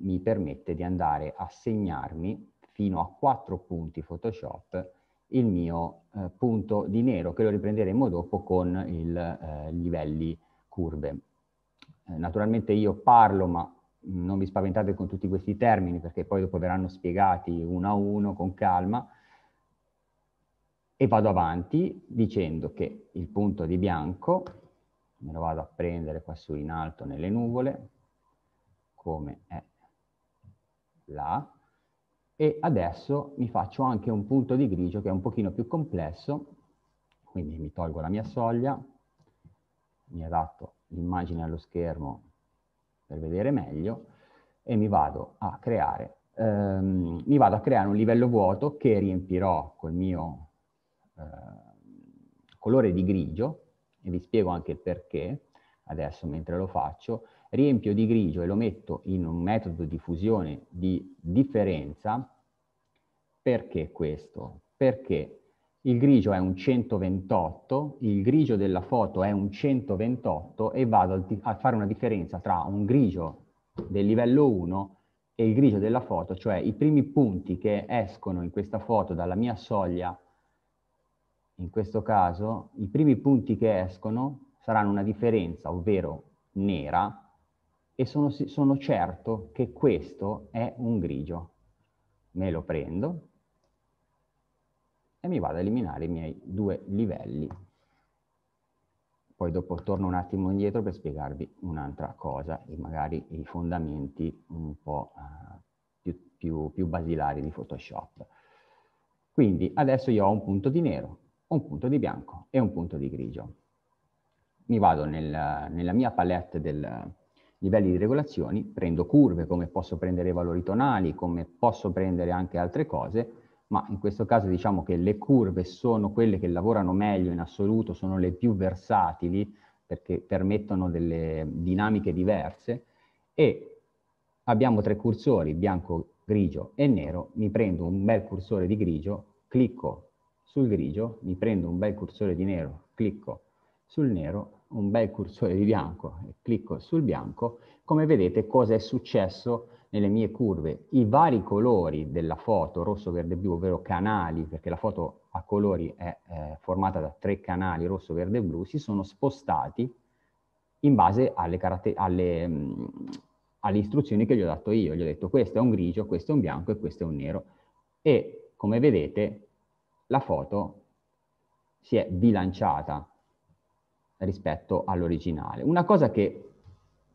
C: mi permette di andare a segnarmi fino a quattro punti Photoshop il mio eh, punto di nero che lo riprenderemo dopo con i eh, livelli curve. Eh, naturalmente io parlo, ma non vi spaventate con tutti questi termini perché poi dopo verranno spiegati uno a uno con calma e vado avanti dicendo che il punto di bianco me lo vado a prendere qua su in alto nelle nuvole come è là e adesso mi faccio anche un punto di grigio che è un pochino più complesso quindi mi tolgo la mia soglia mi adatto l'immagine allo schermo per vedere meglio e mi vado a creare ehm, mi vado a creare un livello vuoto che riempirò col mio eh, colore di grigio e vi spiego anche il perché adesso mentre lo faccio riempio di grigio e lo metto in un metodo di fusione di differenza perché questo? Perché il grigio è un 128, il grigio della foto è un 128 e vado a fare una differenza tra un grigio del livello 1 e il grigio della foto, cioè i primi punti che escono in questa foto dalla mia soglia, in questo caso, i primi punti che escono saranno una differenza, ovvero nera, e sono, sono certo che questo è un grigio. Me lo prendo, e mi vado ad eliminare i miei due livelli. Poi dopo torno un attimo indietro per spiegarvi un'altra cosa e magari i fondamenti un po' eh, più, più, più basilari di Photoshop. Quindi adesso io ho un punto di nero, un punto di bianco e un punto di grigio. Mi vado nel, nella mia palette del livelli di regolazioni, prendo curve come posso prendere valori tonali, come posso prendere anche altre cose, ma in questo caso diciamo che le curve sono quelle che lavorano meglio in assoluto, sono le più versatili perché permettono delle dinamiche diverse e abbiamo tre cursori, bianco, grigio e nero, mi prendo un bel cursore di grigio, clicco sul grigio, mi prendo un bel cursore di nero, clicco sul nero, un bel cursore di bianco clicco sul bianco, come vedete cosa è successo nelle mie curve i vari colori della foto, rosso, verde, blu, ovvero canali, perché la foto a colori è eh, formata da tre canali, rosso, verde e blu, si sono spostati in base alle, alle, mh, mm, alle istruzioni che gli ho dato io. Gli ho detto questo è un grigio, questo è un bianco e questo è un nero. E come vedete la foto si è bilanciata rispetto all'originale. Una cosa che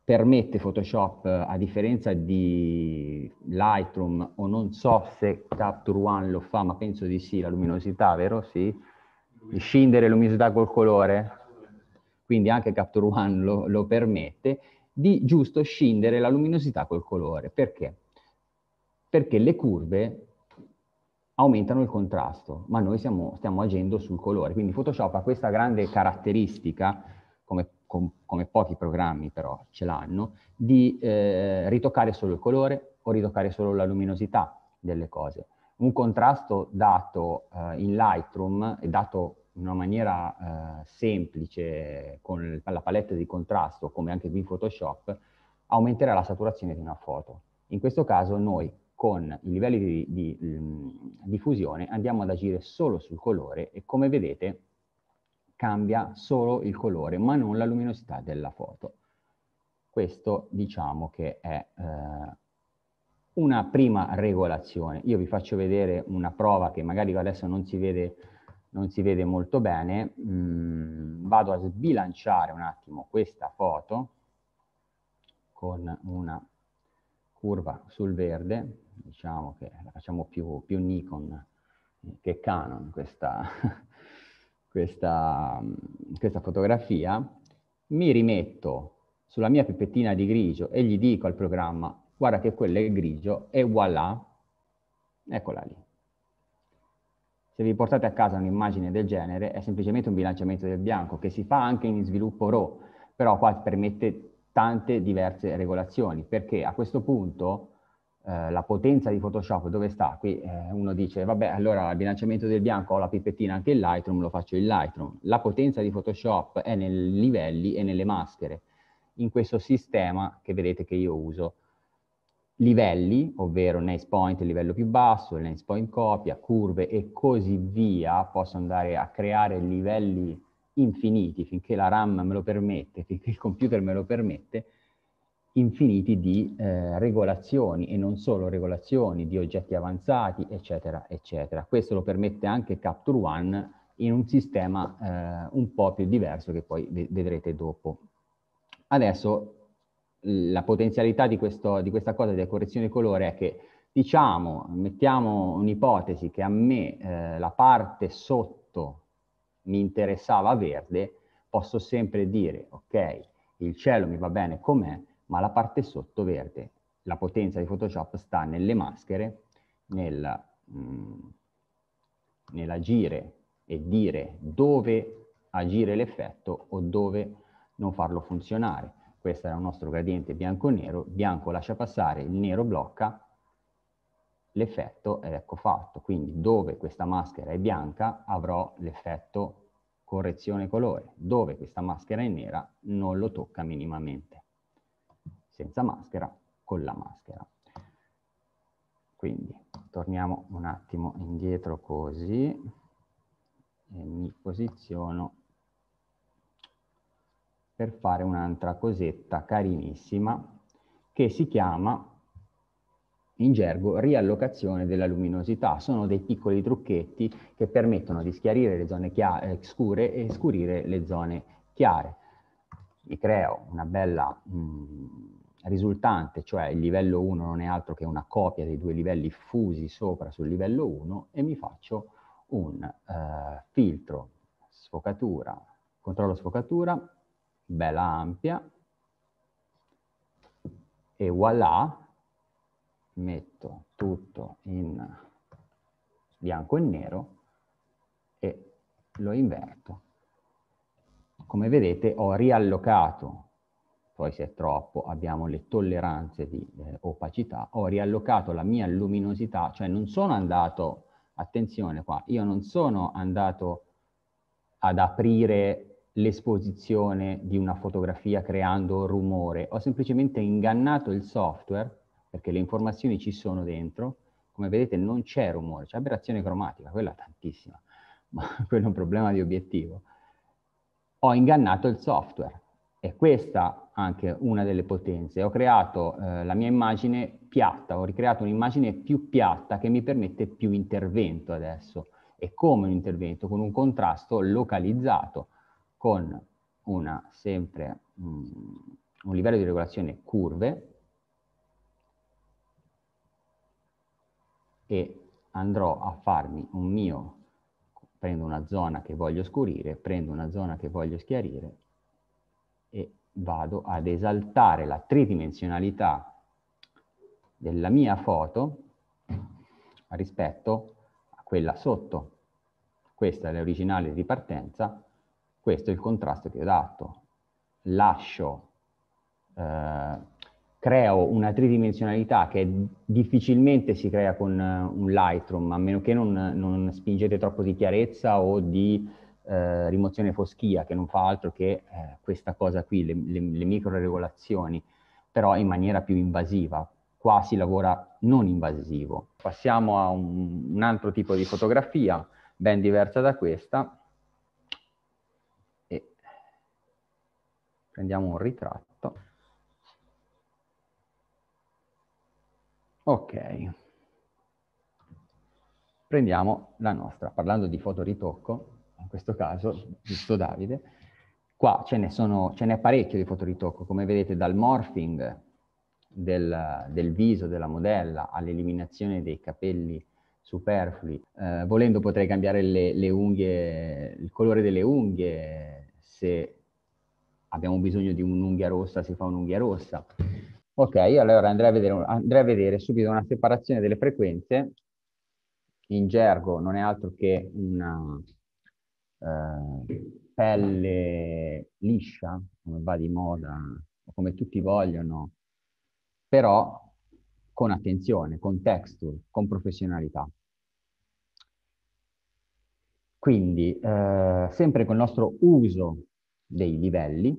C: permette Photoshop, a differenza di Lightroom, o non so se Capture One lo fa, ma penso di sì, la luminosità, vero? Sì? Di scindere luminosità col colore? Quindi anche Capture One lo, lo permette, di giusto scindere la luminosità col colore. Perché? Perché le curve aumentano il contrasto, ma noi siamo, stiamo agendo sul colore. Quindi Photoshop ha questa grande caratteristica, come com come pochi programmi però ce l'hanno, di eh, ritoccare solo il colore o ritoccare solo la luminosità delle cose. Un contrasto dato eh, in Lightroom è dato in una maniera eh, semplice con la palette di contrasto, come anche qui in Photoshop, aumenterà la saturazione di una foto. In questo caso noi con i livelli di, di, di, mm, di andiamo ad agire solo sul colore e come vedete cambia solo il colore, ma non la luminosità della foto. Questo diciamo che è eh, una prima regolazione. Io vi faccio vedere una prova che magari adesso non si vede, non si vede molto bene. Mm, vado a sbilanciare un attimo questa foto con una curva sul verde, diciamo che la facciamo più, più Nikon che Canon questa, questa, questa fotografia, mi rimetto sulla mia pipettina di grigio e gli dico al programma guarda che quello è grigio e voilà, eccola lì. Se vi portate a casa un'immagine del genere è semplicemente un bilanciamento del bianco che si fa anche in sviluppo RAW, però qua permette tante diverse regolazioni perché a questo punto eh, la potenza di Photoshop dove sta? Qui eh, uno dice, vabbè, allora il bilanciamento del bianco ho la pipettina anche in Lightroom, lo faccio in Lightroom. La potenza di Photoshop è nei livelli e nelle maschere. In questo sistema che vedete che io uso, livelli, ovvero Nace Point il livello più basso, Nace Point copia, curve e così via, posso andare a creare livelli infiniti finché la RAM me lo permette, finché il computer me lo permette, infiniti di eh, regolazioni e non solo regolazioni di oggetti avanzati, eccetera, eccetera. Questo lo permette anche Capture One in un sistema eh, un po' più diverso che poi vedrete dopo. Adesso la potenzialità di, questo, di questa cosa della correzione colore è che diciamo, mettiamo un'ipotesi che a me eh, la parte sotto mi interessava verde, posso sempre dire ok, il cielo mi va bene com'è, ma la parte sotto verde. La potenza di Photoshop sta nelle maschere, nel, mh, mm, nell'agire e dire dove agire l'effetto o dove non farlo funzionare. Questo era il nostro gradiente bianco-nero, bianco lascia passare, il nero blocca, l'effetto ed ecco fatto. Quindi dove questa maschera è bianca avrò l'effetto correzione colore, dove questa maschera è nera non lo tocca minimamente senza maschera con la maschera. Quindi torniamo un attimo indietro così e mi posiziono per fare un'altra cosetta carinissima che si chiama in gergo riallocazione della luminosità. Sono dei piccoli trucchetti che permettono di schiarire le zone eh, scure e scurire le zone chiare. Mi creo una bella mm, risultante, cioè il livello 1 non è altro che una copia dei due livelli fusi sopra sul livello 1 e mi faccio un eh, filtro sfocatura, controllo sfocatura, bella ampia e voilà, metto tutto in bianco e nero e lo inverto. Come vedete ho riallocato poi se è troppo abbiamo le tolleranze di eh, opacità, ho riallocato la mia luminosità, cioè non sono andato, attenzione qua, io non sono andato ad aprire l'esposizione di una fotografia creando rumore, ho semplicemente ingannato il software, perché le informazioni ci sono dentro, come vedete non c'è rumore, c'è aberrazione cromatica, quella tantissima, ma quello è un problema di obiettivo. Ho ingannato il software e questa anche una delle potenze. Ho creato eh, la mia immagine piatta, ho ricreato un'immagine più piatta che mi permette più intervento adesso. E come un intervento? Con un contrasto localizzato, con una sempre mh, mm, un livello di regolazione curve e andrò a farmi un mio, prendo una zona che voglio scurire, prendo una zona che voglio schiarire vado ad esaltare la tridimensionalità della mia foto rispetto a quella sotto. Questa è l'originale di partenza, questo è il contrasto che ho dato. Lascio, eh, creo una tridimensionalità che difficilmente si crea con eh, un Lightroom, a meno che non, non spingete troppo di chiarezza o di eh, rimozione foschia che non fa altro che eh, questa cosa qui, le, le, le microregolazioni, però in maniera più invasiva. Qua si lavora non invasivo. Passiamo a un, un altro tipo di fotografia, ben diversa da questa. E prendiamo un ritratto. Ok. Prendiamo la nostra, parlando di fotoritocco, questo caso, giusto Davide, qua ce, sono, ce n'è parecchio di fotoritocco, come vedete dal morphing del, del viso della modella all'eliminazione dei capelli superflui. Eh, volendo potrei cambiare le, le unghie, il colore delle unghie, se abbiamo bisogno di un'unghia rossa si fa un'unghia rossa. Ok, allora andrei a, vedere, andrei a vedere subito una separazione delle frequenze. In gergo non è altro che una, eh, pelle liscia, come va di moda, come tutti vogliono, però con attenzione, con texture, con professionalità. Quindi, eh, sempre con il nostro uso dei livelli,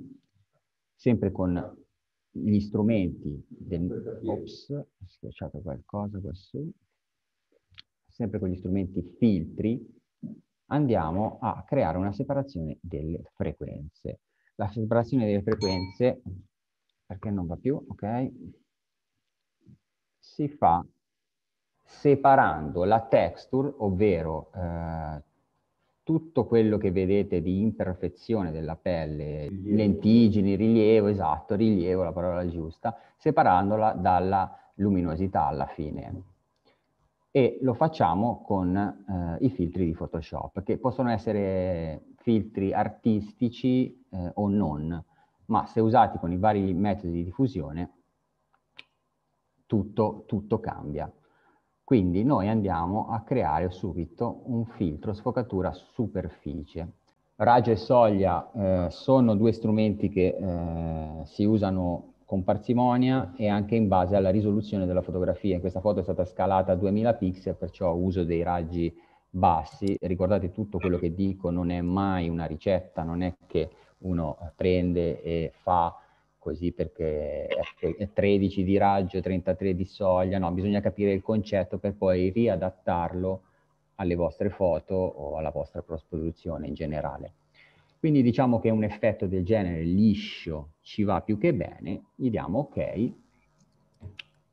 C: sempre con gli strumenti del... Ops, ho schiacciato qualcosa qua su. Sempre con gli strumenti filtri, andiamo a creare una separazione delle frequenze. La separazione delle frequenze, perché non va più, ok? Si fa separando la texture, ovvero eh, tutto quello che vedete di imperfezione della pelle, rilievo. lentigini, rilievo, esatto, rilievo, la parola giusta, separandola dalla luminosità alla fine e lo facciamo con eh, i filtri di Photoshop, che possono essere filtri artistici eh, o non, ma se usati con i vari metodi di diffusione, tutto, tutto cambia. Quindi noi andiamo a creare subito un filtro sfocatura superficie. Raggio e soglia eh, sono due strumenti che eh, si usano con parsimonia e anche in base alla risoluzione della fotografia. In questa foto è stata scalata a 2000 pixel, perciò uso dei raggi bassi. Ricordate tutto quello che dico, non è mai una ricetta, non è che uno prende e fa così perché è 13 di raggio, 33 di soglia, no, bisogna capire il concetto per poi riadattarlo alle vostre foto o alla vostra post-produzione in generale. Quindi diciamo che un effetto del genere liscio ci va più che bene, gli diamo ok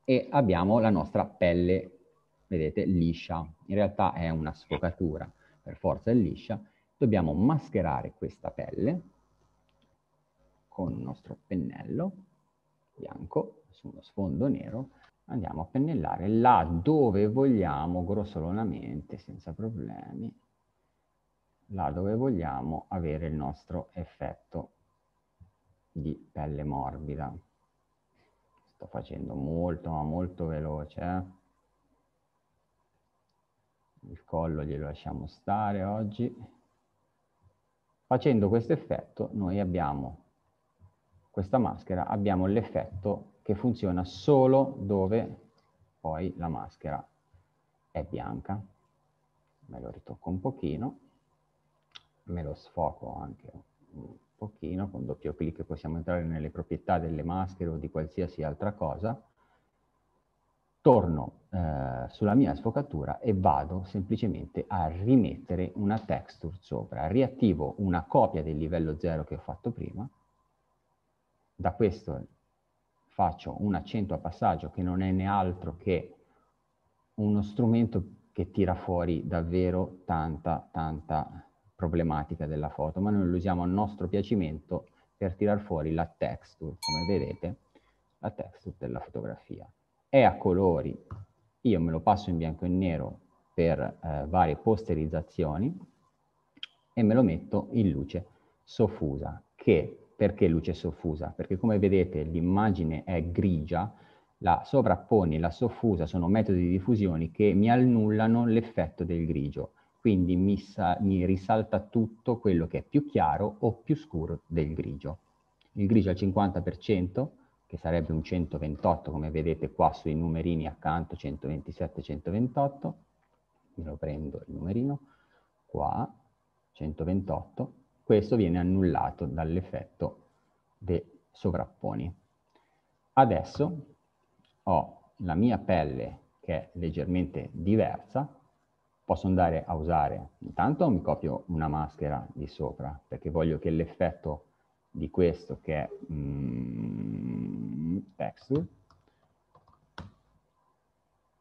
C: e abbiamo la nostra pelle, vedete, liscia. In realtà è una sfocatura, per forza è liscia. Dobbiamo mascherare questa pelle con il nostro pennello bianco su uno sfondo nero. Andiamo a pennellare là dove vogliamo grossolanamente, senza problemi, là dove vogliamo avere il nostro effetto di pelle morbida. Sto facendo molto ma molto veloce. Eh. Il collo glielo lasciamo stare oggi. Facendo questo effetto noi abbiamo, questa maschera, abbiamo l'effetto che funziona solo dove poi la maschera è bianca. Me lo ritocco un pochino me lo sfoco anche un pochino, con doppio clic possiamo entrare nelle proprietà delle maschere o di qualsiasi altra cosa, torno eh, sulla mia sfocatura e vado semplicemente a rimettere una texture sopra, riattivo una copia del livello 0 che ho fatto prima, da questo faccio un accento a passaggio che non è né altro che uno strumento che tira fuori davvero tanta, tanta problematica della foto, ma noi lo usiamo a nostro piacimento per tirar fuori la texture, come vedete, la texture della fotografia. È a colori, io me lo passo in bianco e nero per eh, varie posterizzazioni e me lo metto in luce soffusa. Che, perché luce soffusa? Perché come vedete l'immagine è grigia, la sovrapponi e la soffusa sono metodi di diffusione che mi annullano l'effetto del grigio quindi mi, sa, mi, risalta tutto quello che è più chiaro o più scuro del grigio. Il grigio al 50%, che sarebbe un 128, come vedete qua sui numerini accanto, 127, 128, me lo prendo il numerino, qua, 128, questo viene annullato dall'effetto dei sovrapponi. Adesso ho la mia pelle che è leggermente diversa, posso andare a usare, intanto mi copio una maschera di sopra, perché voglio che l'effetto di questo che è mm, texture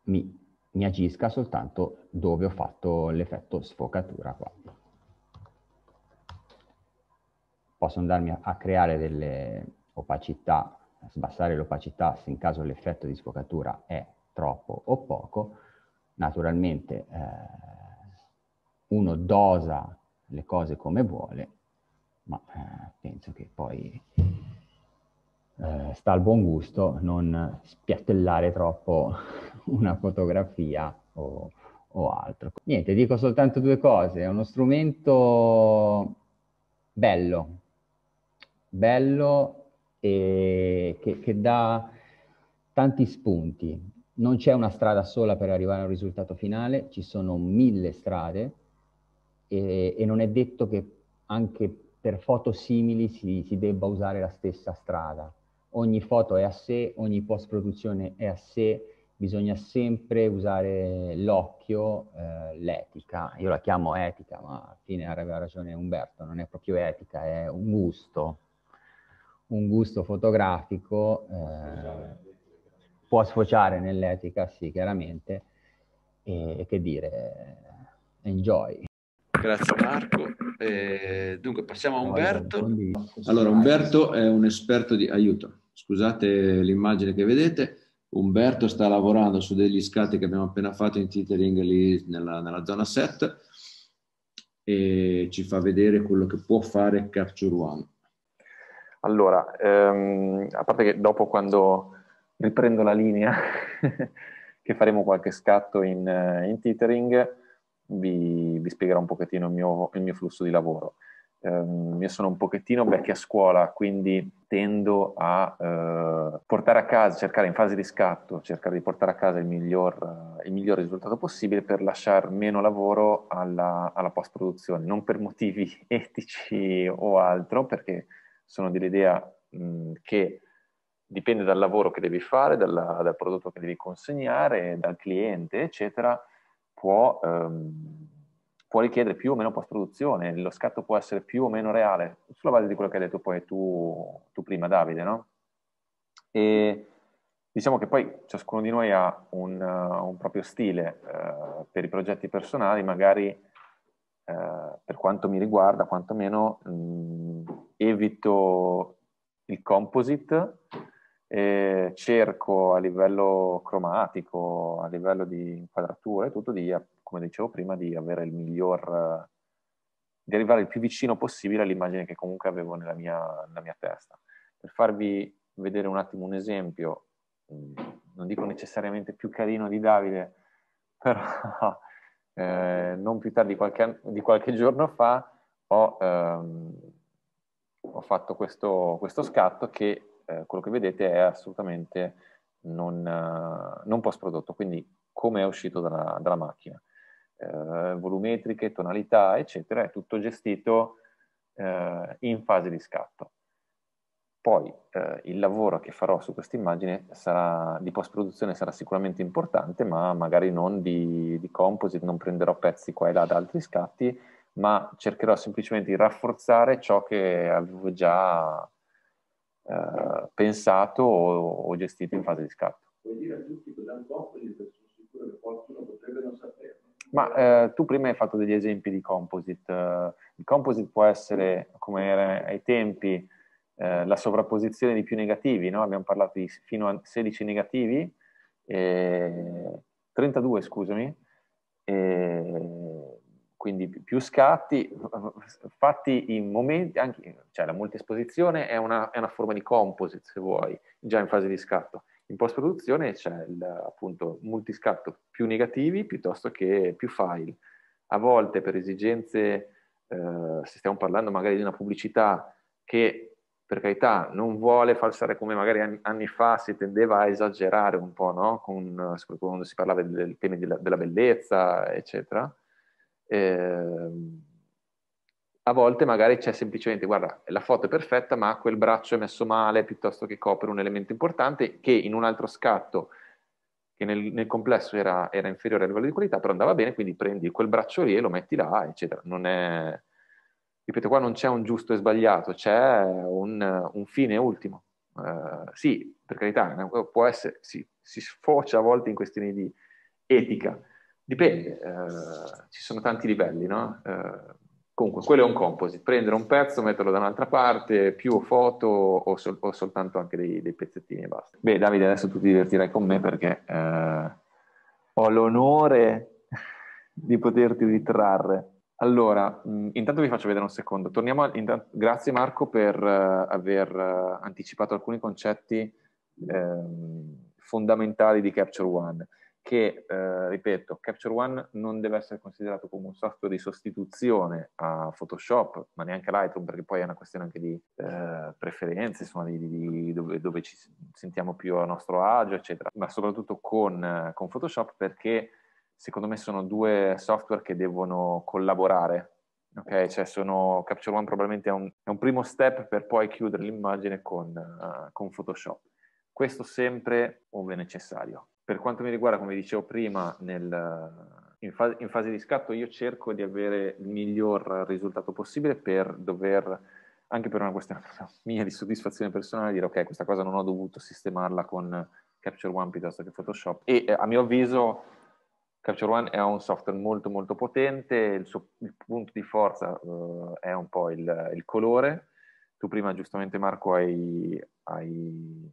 C: mi, mi agisca soltanto dove ho fatto l'effetto sfocatura qua. Posso andarmi a, a creare delle opacità, sbassare l'opacità se in caso l'effetto di sfocatura è troppo o poco, naturalmente eh, uno dosa le cose come vuole, ma eh, penso che poi eh, sta al buon gusto non spiattellare troppo una fotografia o, o altro. Niente, dico soltanto due cose, è uno strumento bello, bello e che, che dà tanti spunti, non c'è una strada sola per arrivare a un risultato finale, ci sono mille strade e, e non è detto che anche per foto simili si, si debba usare la stessa strada. Ogni foto è a sé, ogni post-produzione è a sé, bisogna sempre usare l'occhio, eh, l'etica. Io la chiamo etica, ma alla fine aveva ragione Umberto, non è proprio etica, è un gusto, un gusto fotografico. Eh, può sfociare nell'etica, sì, chiaramente, e che dire, enjoy.
A: Grazie Marco. Eh, dunque passiamo a Umberto. Allora, Umberto è un esperto di aiuto. Scusate l'immagine che vedete. Umberto sta lavorando su degli scatti che abbiamo appena fatto in tethering lì nella, nella zona set
D: e ci fa vedere quello che può fare Capture One. Allora, ehm, a parte che dopo quando riprendo la linea che faremo qualche scatto in, eh, in tethering, vi, vi, spiegherò un pochettino il mio, il mio flusso di lavoro. Um, io sono un pochettino vecchio a scuola, quindi tendo a uh, portare a casa, cercare in fase di scatto, cercare di portare a casa il miglior, uh, il miglior risultato possibile per lasciare meno lavoro alla, alla post-produzione, non per motivi etici o altro, perché sono dell'idea mh, che dipende dal lavoro che devi fare, dalla, dal prodotto che devi consegnare, dal cliente, eccetera, può, ehm, può, richiedere più o meno post-produzione, lo scatto può essere più o meno reale, sulla base di quello che hai detto poi tu, tu prima, Davide, no? E diciamo che poi ciascuno di noi ha un, uh, un proprio stile uh, per i progetti personali, magari... Uh, per quanto mi riguarda, quantomeno mh, mm, evito il composite e cerco a livello cromatico, a livello di inquadratura e tutto, di, come dicevo prima, di avere il miglior, di arrivare il più vicino possibile all'immagine che comunque avevo nella mia, nella mia testa. Per farvi vedere un attimo un esempio, mm, non dico necessariamente più carino di Davide, però eh, non più tardi qualche, di qualche giorno fa ho, ehm, ho fatto questo, questo scatto che eh, quello che vedete è assolutamente non, eh, non post prodotto, quindi come è uscito dalla, dalla macchina. Eh, volumetriche, tonalità, eccetera, è tutto gestito eh, in fase di scatto. Poi eh, il lavoro che farò su questa immagine di post-produzione sarà sicuramente importante, ma magari non di, di, composite, non prenderò pezzi qua e là da altri scatti, ma cercherò semplicemente di rafforzare ciò che avevo già eh, pensato o, o, gestito in fase di scatto.
E: Puoi dire a tutti cosa un po' sono sicuro che qualcuno
D: potrebbe non saperlo. Ma eh, tu prima hai fatto degli esempi di composite. Eh, il composite può essere, come era ai tempi, eh, la sovrapposizione di più negativi, no? abbiamo parlato di fino a 16 negativi, 32 scusami, e quindi più scatti fatti in momenti, anche, cioè la multiesposizione è una, è una forma di composite se vuoi, già in fase di scatto. In post-produzione c'è il, appunto multiscatto più negativi piuttosto che più file. A volte per esigenze, eh, se stiamo parlando magari di una pubblicità che per carità non vuole falsare come magari anni fa si tendeva a esagerare un po', no? Con, quando si parlava del, del tema della, della bellezza, eccetera eh, a volte magari c'è semplicemente, guarda, la foto è perfetta, ma quel braccio è messo male piuttosto che copre un elemento importante che in un altro scatto che nel, nel complesso era, era, inferiore a livello di qualità, però andava bene, quindi prendi quel braccio lì e lo metti là, eccetera. Non è, ripeto, qua non c'è un giusto e sbagliato, c'è un, un fine ultimo. Uh, sì, per carità, può essere, sì, si sfocia a volte in questioni di etica, Dipende, eh, ci sono tanti livelli, no? Eh, comunque, quello è un composite, prendere un pezzo, metterlo da un'altra parte, più foto o, sol- o soltanto anche dei, dei, pezzettini e basta. Beh, Davide, adesso tu ti divertirai con me perché eh, ho l'onore di poterti ritrarre. Allora, mh, mm, intanto vi faccio vedere un secondo. Torniamo a, intanto, grazie Marco per uh, aver uh, anticipato alcuni concetti ehm, fondamentali di Capture One che, eh, ripeto, Capture One non deve essere considerato come un software di sostituzione a Photoshop, ma neanche Lightroom, perché poi è una questione anche di eh, preferenze, insomma, di, di dove, dove, ci sentiamo più a nostro agio, eccetera, ma soprattutto con, eh, con Photoshop perché secondo me sono due software che devono collaborare Ok, cioè sono, Capture One probabilmente è un, è un, primo step per poi chiudere l'immagine con, uh, con Photoshop. Questo sempre ove necessario. Per quanto mi riguarda, come dicevo prima, nel, in, fase, in, fase, di scatto io cerco di avere il miglior risultato possibile per dover, anche per una questione mia di soddisfazione personale, dire ok, questa cosa non ho dovuto sistemarla con Capture One piuttosto che Photoshop. E eh, a mio avviso Capture One è un software molto molto potente, il suo il punto di forza uh, è un po' il, il colore. Tu prima giustamente Marco hai, hai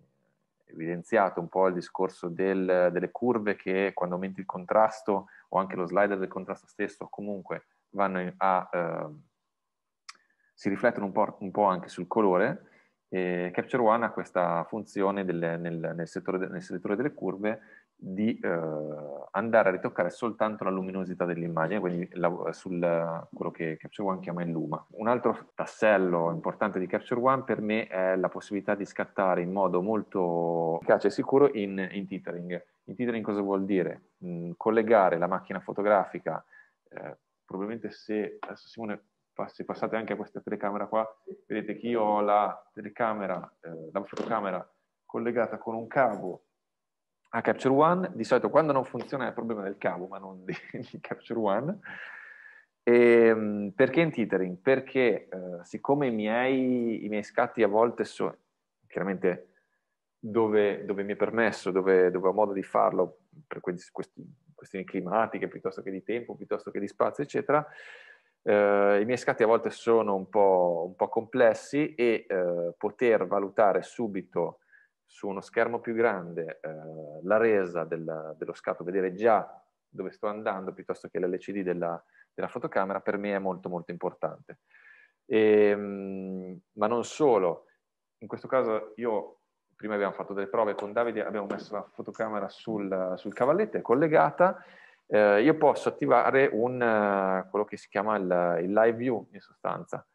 D: evidenziato un po' il discorso del, delle curve che quando aumenti il contrasto o anche lo slider del contrasto stesso comunque vanno a, eh, si riflettono un po', un po', anche sul colore eh, Capture One ha questa funzione del, nel, nel, settore de, nel, settore, delle curve di eh, andare a ritoccare soltanto la luminosità dell'immagine, quindi la, sul, quello che Capture One chiama il luma. Un altro tassello importante di Capture One per me è la possibilità di scattare in modo molto efficace e sicuro in, in tethering. In tethering cosa vuol dire? Mm, collegare la macchina fotografica, eh, probabilmente se, adesso Simone se passate anche a questa telecamera qua, vedete che io ho la telecamera, eh, la fotocamera collegata con un cavo a Capture One, di solito quando non funziona è il problema del cavo, ma non di, di Capture One. E, ehm, perché in tethering? Perché eh, siccome i miei, i miei, scatti a volte sono, chiaramente dove, dove mi è permesso, dove, dove, ho modo di farlo, per questi, questioni climatiche, piuttosto che di tempo, piuttosto che di spazio, eccetera, eh, I miei scatti a volte sono un po', un po complessi e eh, poter valutare subito su uno schermo più grande eh, la resa del, dello scatto, vedere già dove sto andando piuttosto che l'LCD della, della fotocamera, per me è molto molto importante. E, ehm, ma non solo, in questo caso io prima abbiamo fatto delle prove con Davide, abbiamo messo la fotocamera sul, sul cavalletto, è collegata eh, io posso attivare un, eh, quello che si chiama il, il, live view in sostanza.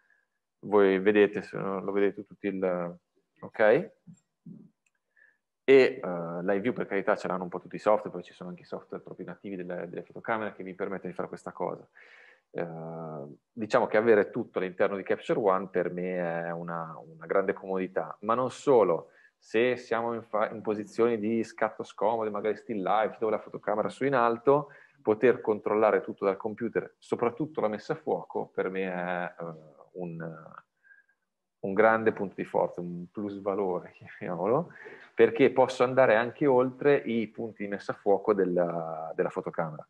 D: Voi vedete, se lo vedete tutti il... ok? E uh, live view per carità ce l'hanno un po' tutti i software, poi ci sono anche i software proprio nativi delle, delle fotocamere che vi permettono di fare questa cosa. Uh, diciamo che avere tutto all'interno di Capture One per me è una, una grande comodità, ma non solo se siamo in, in, posizioni di scatto scomodo, magari still life dove la fotocamera su in alto, poter controllare tutto dal computer, soprattutto la messa a fuoco, per me è uh, un, eh, un, grande punto di forza, un plus valore, chiamiamolo, perché posso andare anche oltre i punti di messa a fuoco della, della fotocamera.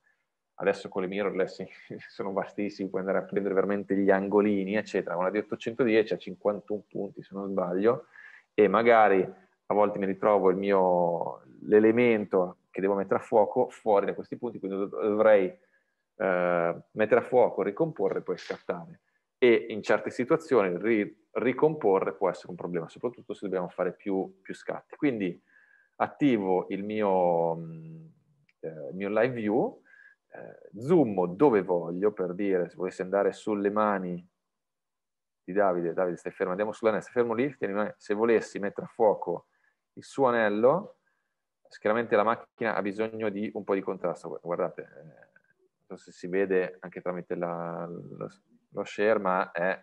D: Adesso con le mirrorless sono vastissimi, puoi andare a prendere veramente gli angolini, eccetera. Una di 810 ha 51 punti, se non sbaglio, e magari a volte mi ritrovo l'elemento che devo mettere a fuoco fuori da questi punti, quindi dovrei eh, mettere a fuoco, ricomporre e poi scartare. E in certe situazioni ri, ricomporre può essere un problema, soprattutto se dobbiamo fare più, più scatti. Quindi attivo il mio, eh, mio live view, eh, zoomo dove voglio, per dire, se volessi andare sulle mani di Davide, Davide stai fermo, andiamo sull'anello, stai fermo lì, se volessi mettere a fuoco il suo anello, sicuramente la macchina ha bisogno di un po' di contrasto, guardate, eh, non so se si vede anche tramite la, lo, lo share, ma è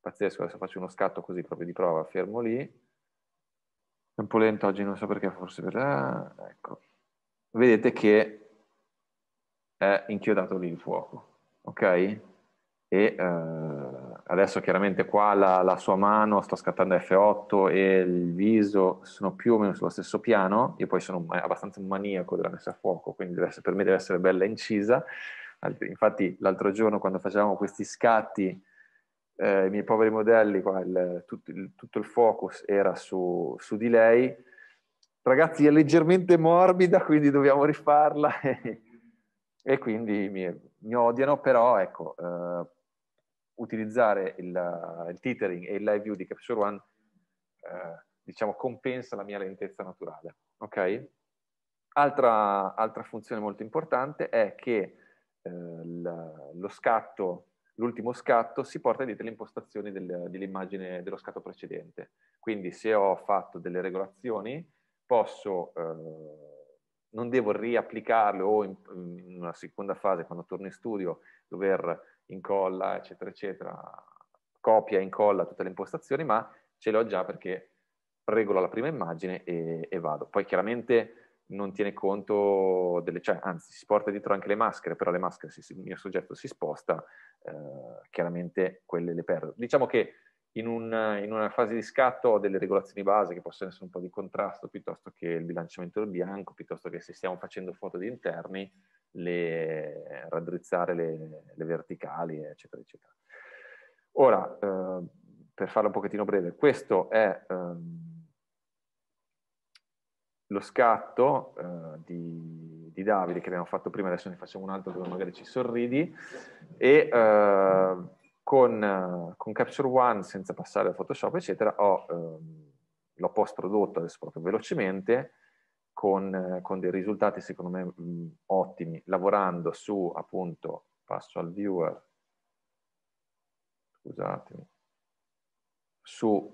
D: pazzesco, adesso faccio uno scatto così proprio di prova, fermo lì, è un po' lento oggi, non so perché, forse per... Ah, ecco. Vedete che è inchiodato lì il fuoco, ok? E... Eh, Adesso chiaramente qua la, la, sua mano sta scattando F8 e il viso sono più o meno sullo stesso piano. Io poi sono abbastanza maniaco della messa a fuoco, quindi essere, per me deve essere bella incisa. Infatti l'altro giorno quando facevamo questi scatti, eh, i miei poveri modelli, qua, il, tutto, il, tutto, il, focus era su, su di lei. Ragazzi, è leggermente morbida, quindi dobbiamo rifarla. e quindi mi, mi, odiano, però ecco, eh, utilizzare il, eh, il, tethering e il live view di Capture One eh, diciamo compensa la mia lentezza naturale. Okay? Altra, altra, funzione molto importante è che eh, lo scatto, l'ultimo scatto si porta dietro le impostazioni del, dell'immagine dello scatto precedente. Quindi se ho fatto delle regolazioni posso, eh, non devo riapplicarle o in, in una seconda fase quando torno in studio dover incolla, eccetera, eccetera, copia e incolla tutte le impostazioni, ma ce le ho già perché regolo la prima immagine e, e vado. Poi chiaramente non tiene conto delle, cioè, anzi si porta dietro anche le maschere, però le maschere, si, il mio soggetto si sposta, eh, chiaramente quelle le perdo. Diciamo che in, un, in, una fase di scatto ho delle regolazioni base che possono essere un po' di contrasto piuttosto che il bilanciamento del bianco, piuttosto che se stiamo facendo foto di interni, le, raddrizzare le, le, verticali, eccetera, eccetera. Ora, eh, per farlo un pochettino breve, questo è ehm, lo scatto eh, di, di, Davide che abbiamo fatto prima, adesso ne facciamo un altro dove magari ci sorridi, e eh, con, con, Capture One, senza passare a Photoshop, eccetera, ho, ehm, l'ho post prodotto adesso proprio velocemente, con, eh, con dei risultati secondo me mh, mm, ottimi, lavorando su appunto, passo al viewer, scusatemi, su uh,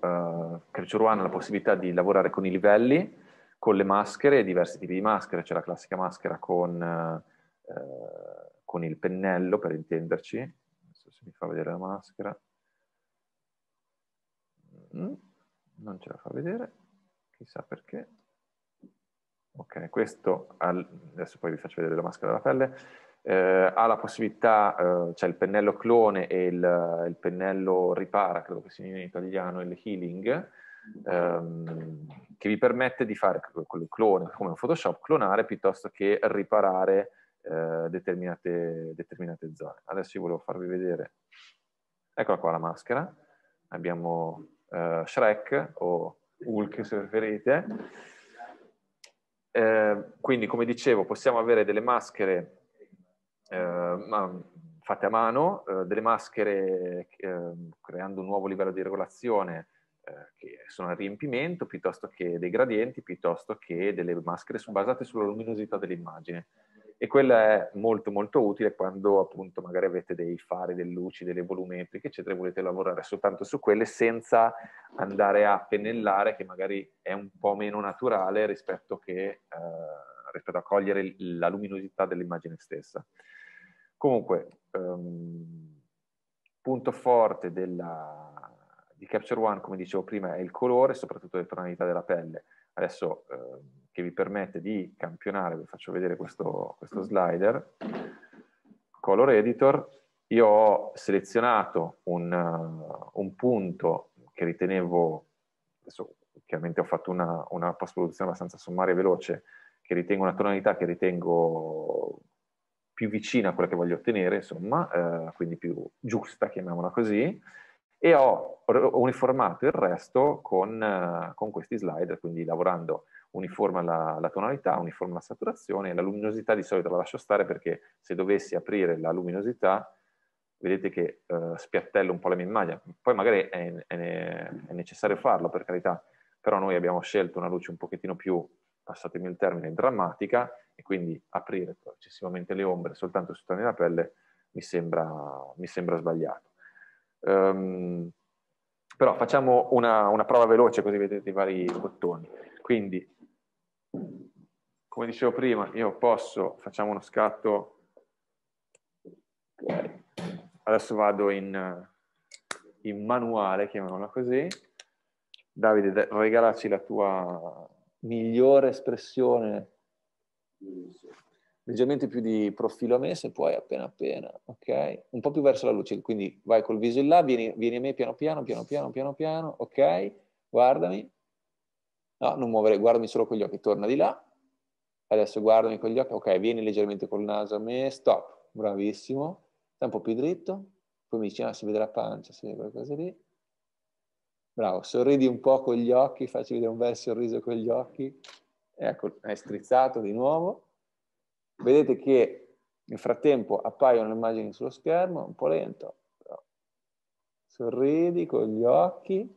D: Creature One la possibilità di lavorare con i livelli, con le maschere, diversi tipi di maschere, c'è la classica maschera con, uh, con il pennello per intenderci, adesso se mi fa vedere la maschera, mm, non ce la fa vedere, chissà perché. Ok, questo, al, adesso poi vi faccio vedere la maschera della pelle, eh, ha la possibilità, eh, cioè il pennello clone e il, il, pennello ripara, credo che sia in italiano, il healing, ehm, che vi permette di fare con il clone, come in Photoshop, clonare piuttosto che riparare eh, determinate, determinate zone. Adesso io volevo farvi vedere, eccola qua la maschera, abbiamo eh, Shrek o Hulk se preferite, eh, quindi, come dicevo, possiamo avere delle maschere eh, fatte a mano, eh, delle maschere ehm, creando un nuovo livello di regolazione eh, che sono a riempimento, piuttosto che dei gradienti, piuttosto che delle maschere basate sulla luminosità dell'immagine e quella è molto molto utile quando appunto magari avete dei fari, delle luci, delle volumetriche eccetera e volete lavorare soltanto su quelle senza andare a pennellare che magari è un po' meno naturale rispetto, che, eh, rispetto a cogliere la luminosità dell'immagine stessa. Comunque, um, punto forte della, di Capture One, come dicevo prima, è il colore, soprattutto le tonalità della pelle. Adesso... Um, che vi permette di campionare, vi faccio vedere questo, questo slider, Color Editor, io ho selezionato un, uh, un punto che ritenevo, adesso chiaramente ho fatto una, una post-produzione abbastanza sommaria e veloce, che ritengo una tonalità che ritengo più vicina a quella che voglio ottenere, insomma, eh, quindi più giusta, chiamiamola così, e ho uniformato il resto con, eh, con questi slider, quindi lavorando uniforme la, la, tonalità, uniforme la saturazione, la luminosità di solito la lascio stare perché se dovessi aprire la luminosità vedete che eh, spiattello un po' la mia immagine, poi magari è, è, è, necessario farlo per carità, però noi abbiamo scelto una luce un pochettino più, passatemi il termine, drammatica e quindi aprire eccessivamente le ombre soltanto sui toni della pelle mi sembra, mi sembra sbagliato. Um, però facciamo una, una prova veloce così vedete i vari bottoni. Quindi come dicevo prima, io posso, facciamo uno scatto, adesso vado in, eh, in manuale, chiamiamola così, Davide, regalaci la tua migliore espressione, leggermente più di profilo a me, se puoi, appena appena, ok? Un po' più verso la luce, quindi vai col viso in là, vieni, vieni a me piano piano, piano piano, piano piano, ok? Guardami, no, non muovere, guardami solo con gli occhi, torna di là, Adesso guardami con gli occhi, ok, vieni leggermente col naso a me, stop, bravissimo, stai un po' più dritto, poi mi dici, ah, si vede la pancia, si vede qualcosa lì. Bravo, sorridi un po' con gli occhi, facci vedere un bel sorriso con gli occhi. Ecco, hai strizzato di nuovo. Vedete che nel frattempo appaiono le immagini sullo schermo, un po' lento. Bravo. Sorridi con gli occhi.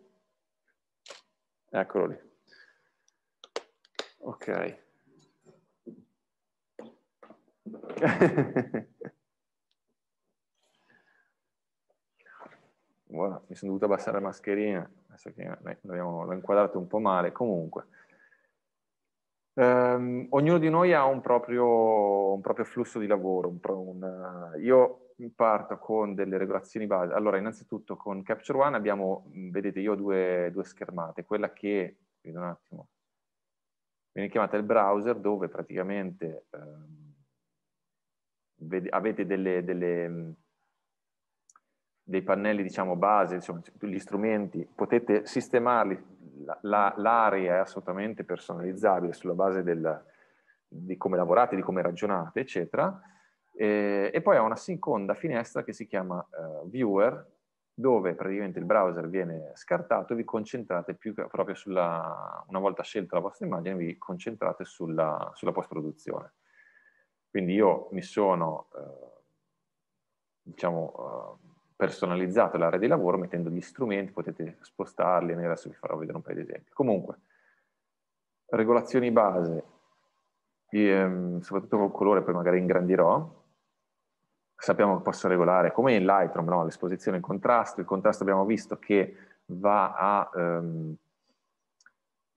D: Eccolo lì. Ok voilà, mi sono dovuto abbassare la mascherina, adesso che l'abbiamo inquadrato un po' male. Comunque, ehm, ognuno di noi ha un proprio, un proprio flusso di lavoro. Un un, eh, io parto con delle regolazioni base. Allora, innanzitutto con Capture One abbiamo, vedete, io ho due, due schermate. Quella che, vedo un attimo, viene chiamata il browser, dove praticamente... Ehm, ved- avete delle, delle, mm, dei pannelli, diciamo, base, insomma, cioè, gli strumenti, potete sistemarli. La, la, l'area è assolutamente personalizzabile sulla base del, di come lavorate, di come ragionate, eccetera. E, e poi ha una seconda finestra che si chiama uh, Viewer, dove praticamente il browser viene scartato e vi concentrate più che proprio sulla, una volta scelta la vostra immagine, vi concentrate sulla, sulla post-produzione. Quindi io mi sono eh, diciamo, eh, personalizzato l'area di lavoro mettendo gli strumenti, potete spostarli, adesso vi farò vedere un paio di esempi. Comunque, regolazioni base, ehm, soprattutto col colore, poi magari ingrandirò, sappiamo che posso regolare come in Lightroom, no? l'esposizione, il contrasto, il contrasto abbiamo visto che va a, ehm,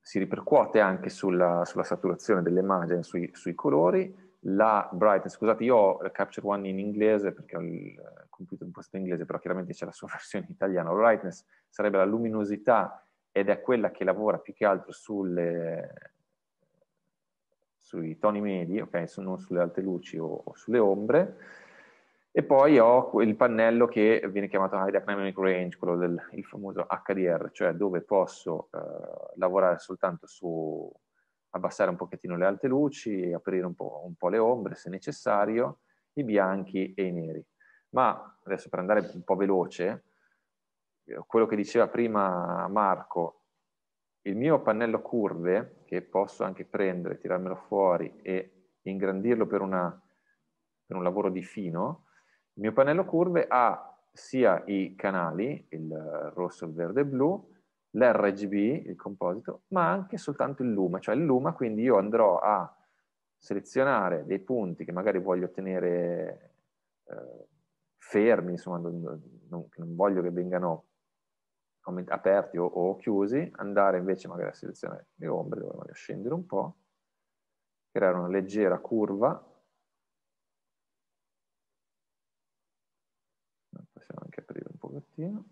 D: si ripercuote anche sulla, sulla saturazione dell'immagine, sui, sui colori, la brightness, scusate, io ho il Capture One in inglese perché ho il computer imposto in inglese, però chiaramente c'è la sua versione in italiano. La brightness sarebbe la luminosità ed è quella che lavora più che altro sulle, sui toni medi, ok, non sulle alte luci o, o sulle ombre. E poi ho il pannello che viene chiamato High Dynamic Range, quello del famoso HDR, cioè dove posso eh, lavorare soltanto su abbassare un pochettino le alte luci, aprire un po', un po', le ombre se necessario, i bianchi e i neri. Ma adesso per andare un po' veloce, eh, quello che diceva prima Marco, il mio pannello curve, che posso anche prendere, tirarmelo fuori e ingrandirlo per, una, per un lavoro di fino, il mio pannello curve ha sia i canali, il rosso, il verde e il blu, l'RGB, il composito, ma anche soltanto il luma, cioè il luma quindi io andrò a selezionare dei punti che magari voglio tenere eh, fermi, insomma, non, non, non, voglio che vengano aperti o, o, chiusi, andare invece magari a selezionare le ombre dove voglio scendere un po', creare una leggera curva, possiamo anche aprire un pochettino,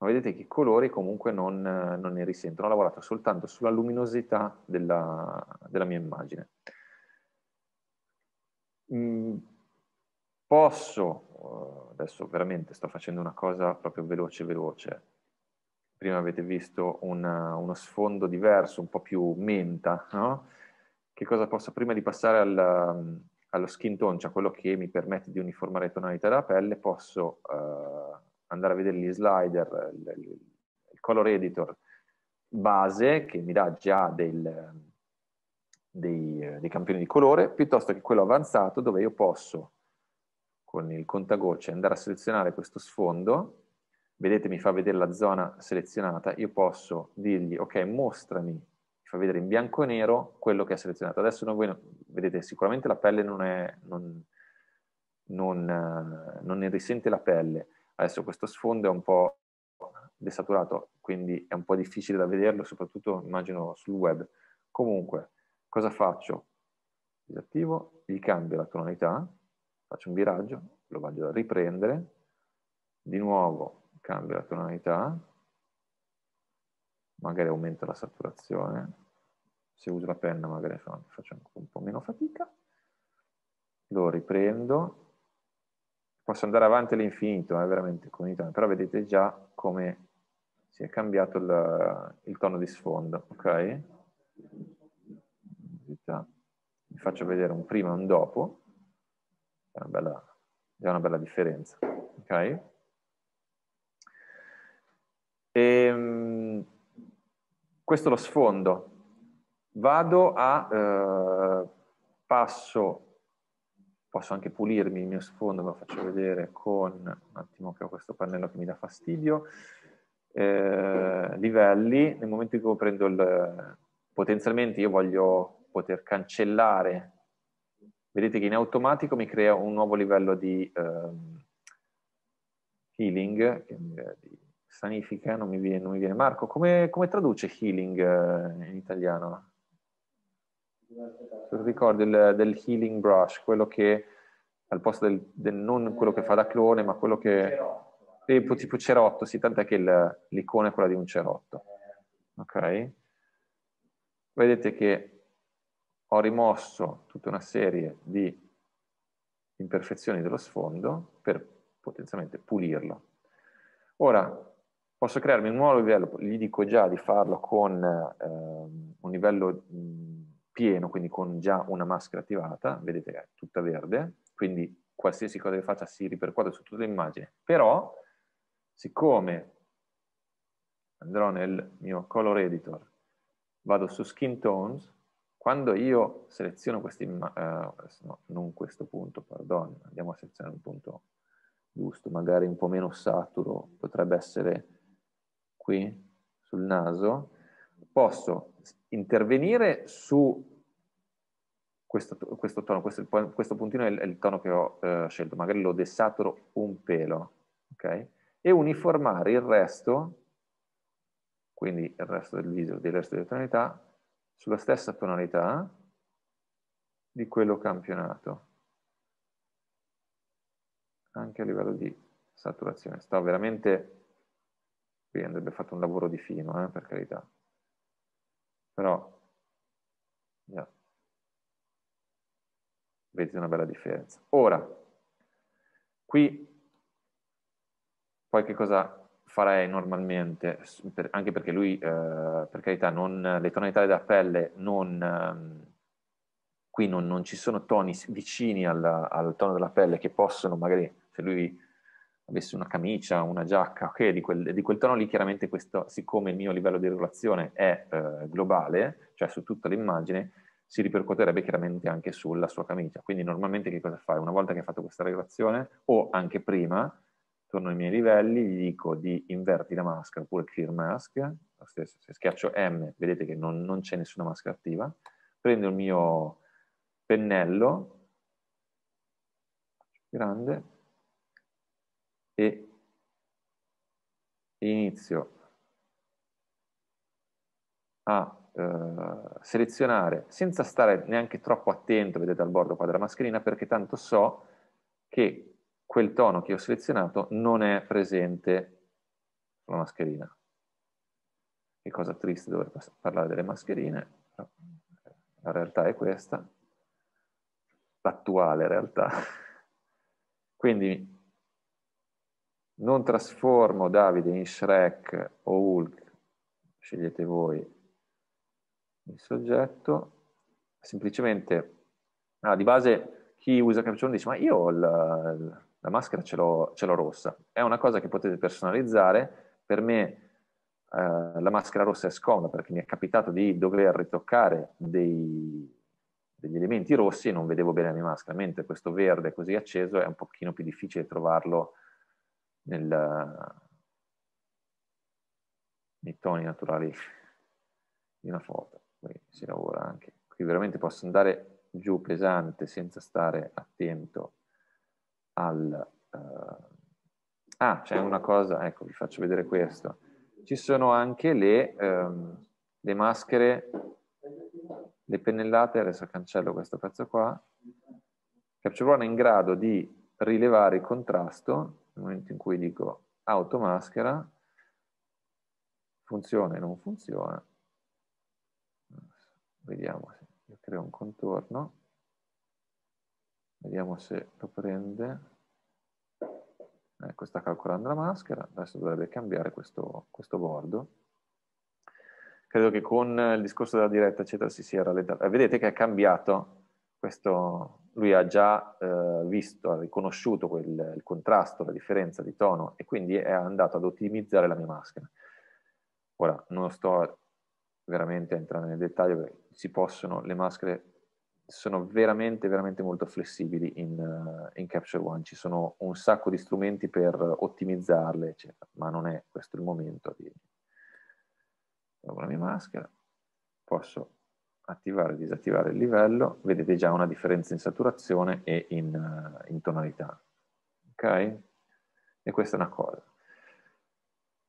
D: ma vedete che i colori comunque non, non ne risentono, ho lavorato soltanto sulla luminosità della, della mia immagine. Mm, posso, eh, adesso veramente sto facendo una cosa proprio veloce veloce, prima avete visto una, uno sfondo diverso, un po' più menta, no? Che cosa posso, prima di passare al, allo skin tone, cioè quello che mi permette di uniformare le tonalità della pelle, posso eh, andare a vedere gli slider, il, color editor base che mi dà già del, dei, dei campioni di colore, piuttosto che quello avanzato dove io posso con il contagocce andare a selezionare questo sfondo, vedete mi fa vedere la zona selezionata, io posso dirgli ok mostrami, mi fa vedere in bianco e nero quello che ha selezionato. Adesso non, vedete sicuramente la pelle non è, non, non, eh, non ne risente la pelle, Adesso questo sfondo è un po' desaturato, quindi è un po' difficile da vederlo, soprattutto immagino sul web. Comunque, cosa faccio? Disattivo, gli cambio la tonalità, faccio un viraggio, lo vado a riprendere, di nuovo cambio la tonalità, magari aumento la saturazione, se uso la penna magari faccio un po' meno fatica, lo riprendo, posso andare avanti all'infinito, è eh, veramente comunità, però vedete già come si è cambiato il, il tono di sfondo, ok? Vi faccio vedere un prima e un dopo, è una bella, già una bella differenza, ok? E, ehm, questo è lo sfondo. Vado a eh, passo posso anche pulirmi il mio sfondo, ve lo faccio vedere con, un attimo che ho questo pannello che mi dà fastidio, eh, livelli, nel momento in cui prendo il, potenzialmente io voglio poter cancellare, vedete che in automatico mi crea un nuovo livello di um, healing, eh, di sanifica, non mi viene, non mi viene. Marco, come, come traduce healing eh, in italiano?
B: Se ti
D: ricordi del, del, healing brush, quello che al posto del, del, non quello che fa da clone, ma quello che... Cerotto. Tipo, tipo cerotto, sì, tant'è che il, l'icona è quella di un cerotto. Ok? Vedete che ho rimosso tutta una serie di imperfezioni dello sfondo per potenzialmente pulirlo. Ora, posso crearmi un nuovo livello, gli dico già di farlo con eh, un livello mh, pieno, quindi con già una maschera attivata, vedete che è tutta verde, quindi qualsiasi cosa che faccia si ripercuote su tutta l'immagine, però siccome andrò nel mio color editor, vado su skin tones, quando io seleziono questi, eh, no, non questo punto, pardon, andiamo a selezionare un punto giusto, magari un po' meno saturo, potrebbe essere qui sul naso, posso intervenire su questo, questo tono, questo, questo, puntino è il, è il tono che ho eh, scelto, magari lo desaturo un pelo, ok? E uniformare il resto, quindi il resto del viso, del resto delle tonalità, sulla stessa tonalità di quello campionato, anche a livello di saturazione. Sto veramente, qui andrebbe fatto un lavoro di fino, eh, per carità però yeah, vedi una bella differenza. Ora, qui poi che cosa farei normalmente, anche perché lui, eh, per carità, non, le tonalità della pelle non... Eh, qui non, non, ci sono toni vicini alla, al tono della pelle che possono magari, se lui avessi una camicia, una giacca, ok, di quel, di quel tono lì chiaramente questo, siccome il mio livello di regolazione è eh, globale, cioè su tutta l'immagine, si ripercuoterebbe chiaramente anche sulla sua camicia. Quindi normalmente che cosa fai? Una volta che hai fatto questa regolazione, o anche prima, torno ai miei livelli, gli dico di inverti la maschera oppure clear mask, lo stesso, se schiaccio M vedete che non, non c'è nessuna maschera attiva, prendo il mio pennello, grande, e inizio a eh, selezionare senza stare neanche troppo attento, vedete al bordo qua della mascherina, perché tanto so che quel tono che ho selezionato non è presente sulla mascherina. Che cosa triste dover parlare delle mascherine, la realtà è questa, l'attuale realtà. Quindi non trasformo Davide in Shrek o Hulk, scegliete voi il soggetto, semplicemente, ah, di base chi usa Caption dice ma io la, la maschera ce l'ho, ce l'ho rossa, è una cosa che potete personalizzare, per me Uh, la maschera rossa è scomoda perché mi è capitato di dover ritoccare dei, degli elementi rossi e non vedevo bene la mia maschera, mentre questo verde così acceso è un pochino più difficile trovarlo nel, nei toni naturali di una foto, qui si lavora anche. Qui veramente posso andare giù pesante senza stare attento al... Uh... Ah, c'è una cosa, ecco, vi faccio vedere questo. Ci sono anche le, um, le maschere, le pennellate, adesso cancello questo pezzo qua. Capture One è in grado di rilevare il contrasto nel momento in cui dico automaschera, funziona e non funziona, vediamo se io creo un contorno, vediamo se lo prende, ecco sta calcolando la maschera, adesso dovrebbe cambiare questo, questo bordo, credo che con il discorso della diretta eccetera si sia rallentato, vedete che è cambiato questo, lui ha già eh, visto, ha riconosciuto quel, il contrasto, la differenza di tono e quindi è andato ad ottimizzare la mia maschera. Ora, non sto veramente a entrare nel dettaglio perché si possono, le maschere sono veramente, veramente molto flessibili in, eh, in, Capture One, ci sono un sacco di strumenti per ottimizzarle, eccetera, ma non è questo il momento. Di... Trovo la mia maschera, posso attivare e disattivare il livello, vedete già una differenza in saturazione e in, eh, in tonalità. Ok? E questa è una cosa.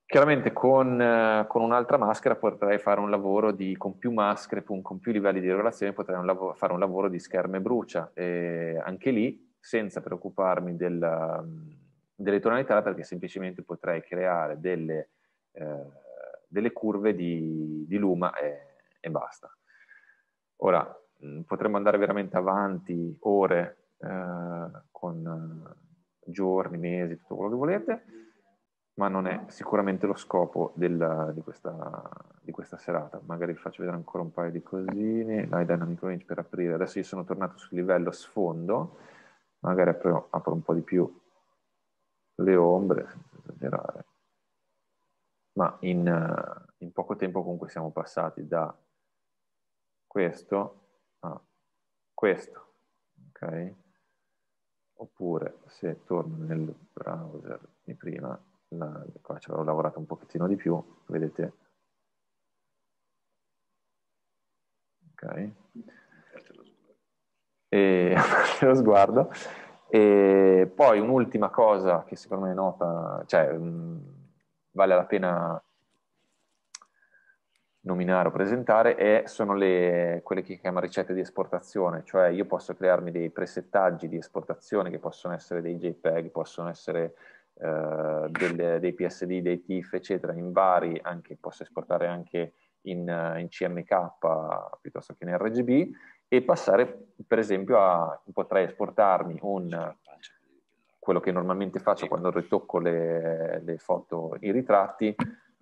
D: Chiaramente con, eh, con un'altra maschera potrei fare un lavoro di, con più maschere, con più livelli di regolazione, potrei un lavoro, fare un lavoro di scherme brucia. E anche lì, senza preoccuparmi della, mm, delle tonalità, perché semplicemente potrei creare delle, eh, delle curve di, di luma e, e basta. Ora, mm, potremmo andare veramente avanti ore eh, con eh, giorni, mesi, tutto quello che volete, ma non è sicuramente lo scopo del, di, questa, di, questa, serata. Magari vi faccio vedere ancora un paio di cosine, la dynamic range per aprire. Adesso io sono tornato sul livello sfondo, magari apro, apro un po' di più le ombre, senza esagerare. Ma in, eh, in poco tempo comunque siamo passati da questo a ah, questo, ok? Oppure se torno nel browser di prima, la, qua ci avevo lavorato un pochettino di più, vedete, ok? E lo sguardo. E poi un'ultima cosa che secondo me è nota, cioè mh, vale la pena nominare o presentare è, sono le, quelle che chiama ricette di esportazione, cioè io posso crearmi dei presettaggi di esportazione che possono essere dei JPEG, possono essere eh, delle, dei PSD, dei TIFF, eccetera, in vari, anche, posso esportare anche in, in CMK piuttosto che in RGB e passare per esempio a, potrei esportarmi un quello che normalmente faccio quando ritocco le, le foto, i ritratti,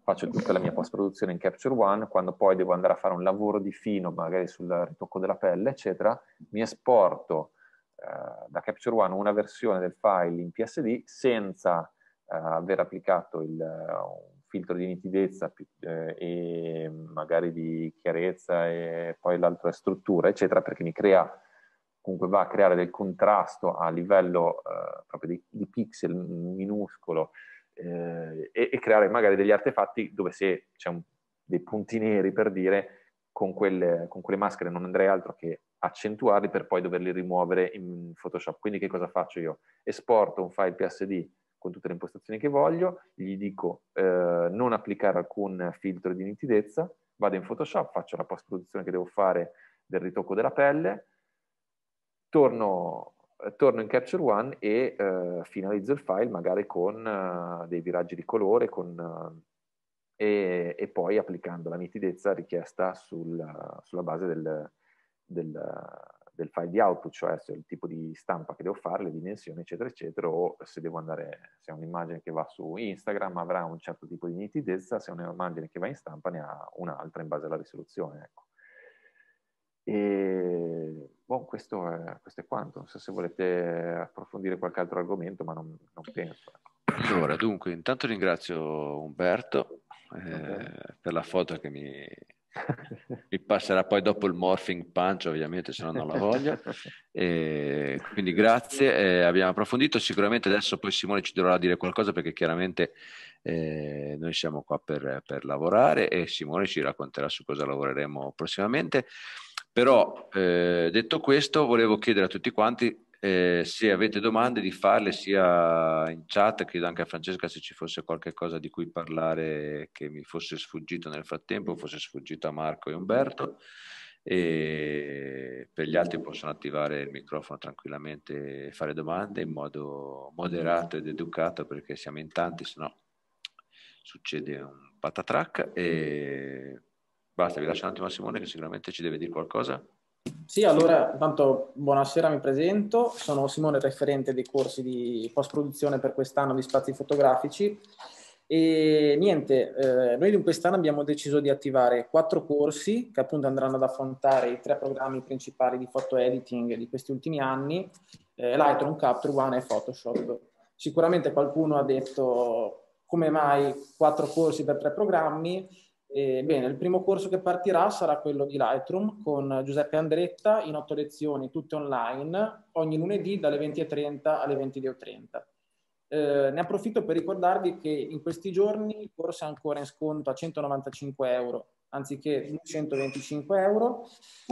D: faccio tutta la mia post-produzione in Capture One, quando poi devo andare a fare un lavoro di fino, magari sul ritocco della pelle, eccetera, mi esporto eh, da Capture One una versione del file in PSD senza eh, aver applicato il, un filtro di nitidezza eh, e magari di chiarezza e poi l'altra struttura, eccetera, perché mi crea comunque va a creare del contrasto a livello eh, proprio di, di pixel minuscolo eh, e, e, creare magari degli artefatti dove se c'è un, dei punti neri per dire, con quelle, con quelle maschere non andrei altro che accentuarli per poi doverli rimuovere in Photoshop. Quindi che cosa faccio io? Esporto un file PSD con tutte le impostazioni che voglio, gli dico eh, non applicare alcun filtro di nitidezza, vado in Photoshop, faccio la post-produzione che devo fare del ritocco della pelle, torno eh, torno in Capture One e eh, finalizzo il file magari con uh, dei viraggi di colore con, uh, e, e, poi applicando la nitidezza richiesta sul, sulla base del, del, del, file di output, cioè se il tipo di stampa che devo fare, le dimensioni eccetera eccetera o se devo andare, se è un'immagine che va su Instagram avrà un certo tipo di nitidezza, se è un'immagine che va in stampa ne ha un'altra in base alla risoluzione. Ecco. E Bon, questo, è, questo, è, quanto. Non so se volete approfondire qualche altro argomento, ma non, non penso. Ecco. Allora, dunque, intanto ringrazio Umberto eh, per la foto che mi, mi passerà
A: poi dopo il morphing punch, ovviamente, se no non la voglio. E quindi grazie, eh, abbiamo approfondito. Sicuramente adesso poi Simone ci dovrà dire qualcosa perché chiaramente eh, noi siamo qua per, per lavorare e Simone ci racconterà su cosa lavoreremo prossimamente. Però eh, detto questo, volevo chiedere a tutti quanti eh, se avete domande di farle sia in chat, chiedo anche a Francesca se ci fosse qualcosa di cui parlare che mi fosse sfuggito nel frattempo, fosse sfuggito a Marco e Umberto e per gli altri possono attivare il microfono tranquillamente e fare domande in modo moderato ed educato perché siamo in tanti, se no succede un patatrack e Basta, vi lascio un attimo a Simone che sicuramente ci deve dire qualcosa.
E: Sì, allora, intanto buonasera, mi presento. Sono Simone, referente dei corsi di post-produzione per quest'anno di spazi fotografici. E niente, eh, noi quest'anno abbiamo deciso di attivare quattro corsi che appunto andranno ad affrontare i tre programmi principali di foto editing di questi ultimi anni, eh, Lightroom, Capture One e Photoshop. Sicuramente qualcuno ha detto come mai quattro corsi per tre programmi, bene, il primo corso che partirà sarà quello di Lightroom con Giuseppe Andretta in otto lezioni, tutte online, ogni lunedì dalle 20.30 alle 22.30. Eh, ne approfitto per ricordarvi che in questi giorni il corso è ancora in sconto a 195 euro anziché 225 euro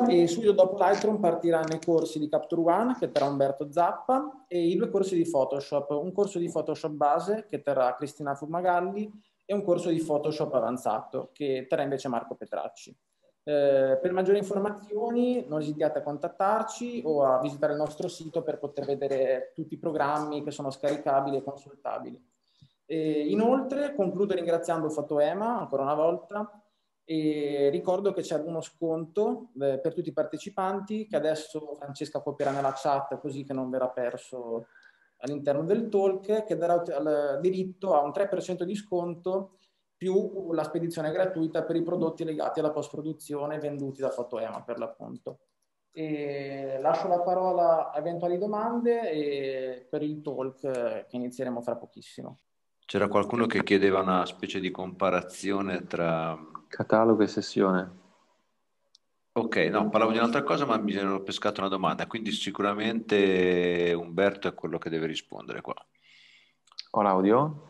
E: e subito dopo Lightroom partiranno i corsi di Capture One che terrà Umberto Zappa e i due corsi di Photoshop, un corso di Photoshop base che terrà Cristina Fumagalli e un corso di Photoshop avanzato che terrà invece Marco Petracci. Eh, per maggiori informazioni non esitate a contattarci o a visitare il nostro sito per poter vedere tutti i programmi che sono scaricabili e consultabili. Eh, inoltre concludo ringraziando Fotoema ancora una volta e ricordo che c'è uno sconto eh, per tutti i partecipanti che adesso Francesca copierà nella chat così che non verrà perso all'interno del talk che darà diritto a un 3% di sconto più la spedizione gratuita per i prodotti legati alla post-produzione venduti da Fotoema per l'appunto. E lascio la parola a eventuali domande e per il talk che inizieremo fra pochissimo.
A: C'era qualcuno che chiedeva una specie di comparazione tra... Catalogo e sessione. Ok, no, parlavo di un'altra cosa, ma mi ero pescato una domanda, quindi sicuramente Umberto è quello che deve rispondere qua. Ho l'audio?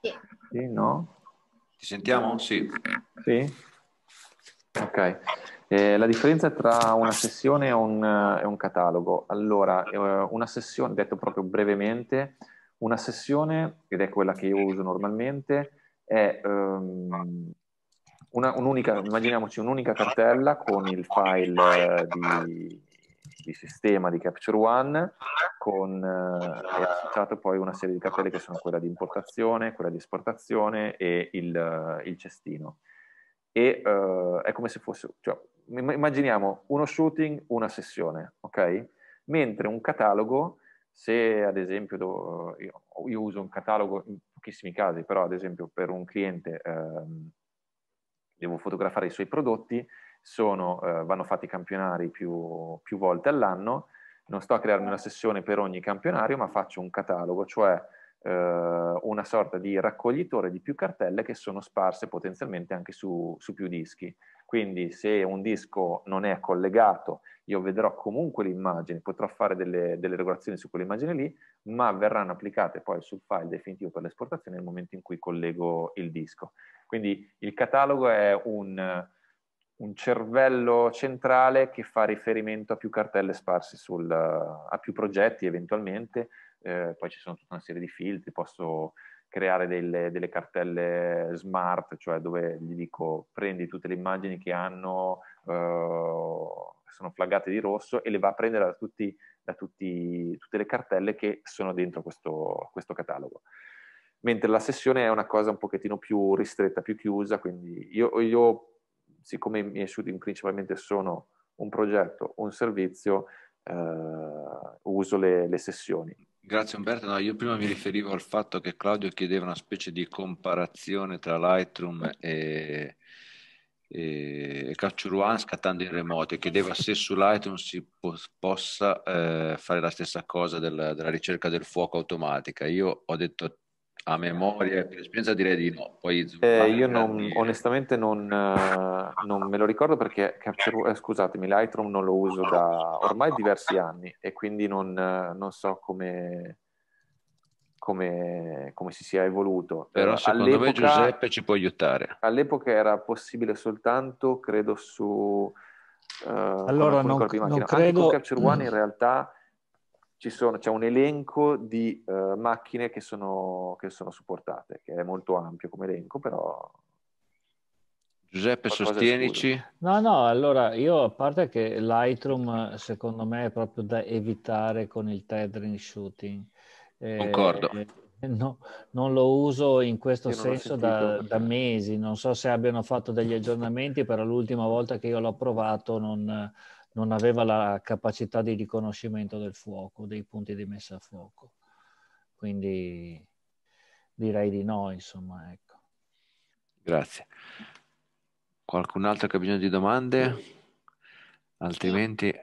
D: Sì.
A: no? Ti sentiamo? Sì.
D: Sì? Ok. Eh, la differenza tra una sessione e un, e un catalogo. Allora, eh, una sessione, detto proprio brevemente, una sessione, ed è quella che io uso normalmente, è um, una, un'unica, immaginiamoci un'unica cartella con il file eh, di, di sistema di Capture One con eh, associato poi una serie di cartelle che sono quella di importazione, quella di esportazione e il, eh, il cestino. E eh, è come se fosse, cioè, immaginiamo uno shooting, una sessione, ok? Mentre un catalogo, se ad esempio do, io, io, uso un catalogo in pochissimi casi, però ad esempio per un cliente... Eh, devo fotografare i suoi prodotti, sono, eh, vanno fatti campionari più, più volte all'anno, non sto a crearmi una sessione per ogni campionario, ma faccio un catalogo, cioè eh, una sorta di raccoglitore di più cartelle che sono sparse potenzialmente anche su, su, più dischi. Quindi se un disco non è collegato, io vedrò comunque l'immagine, potrò fare delle, delle regolazioni su quell'immagine lì, ma verranno applicate poi sul file definitivo per l'esportazione nel momento in cui collego il disco. Quindi il catalogo è un, un cervello centrale che fa riferimento a più cartelle sparse sul, a più progetti eventualmente, eh, poi ci sono tutta una serie di filtri, posso creare delle, delle, cartelle smart, cioè dove gli dico prendi tutte le immagini che hanno, eh, sono flaggate di rosso e le va a prendere da, tutti, da tutti, tutte le cartelle che sono dentro questo, questo catalogo mentre la sessione è una cosa un pochettino più ristretta, più chiusa, quindi io, io siccome i miei shooting principalmente sono un progetto, un servizio, eh, uso le, le, sessioni.
A: Grazie Umberto, no, io prima mi riferivo al fatto che Claudio chiedeva una specie di comparazione tra Lightroom e, e Capture One scattando in remoto e chiedeva se su Lightroom si po- possa eh, fare la stessa cosa della, della ricerca del fuoco automatica. Io ho detto a memoria e per esperienza direi di no.
D: Poi, eh, io non, onestamente non, eh, non, me lo ricordo perché Capture, eh, scusatemi, Lightroom non lo uso da ormai diversi anni e quindi non, eh, non so come, come, come, si sia evoluto. Però eh, secondo all'epoca, me Giuseppe ci può aiutare. All'epoca era possibile soltanto, credo, su... Eh, allora, non, non credo... Anche con Capture One in realtà sono, c'è un elenco di uh, macchine che sono, che sono, supportate, che è molto ampio come elenco,
B: però... Giuseppe, sostienici. No, no, allora io a parte che Lightroom secondo me è proprio da evitare con il tethering shooting. Eh, Concordo. No, non lo uso in questo senso da, da, mesi, non so se abbiano fatto degli aggiornamenti, però l'ultima volta che io l'ho provato non, non aveva la capacità di riconoscimento del fuoco, dei punti di messa a fuoco. Quindi direi di no, insomma, ecco.
A: Grazie. Qualcun altro che ha bisogno di domande? Altrimenti...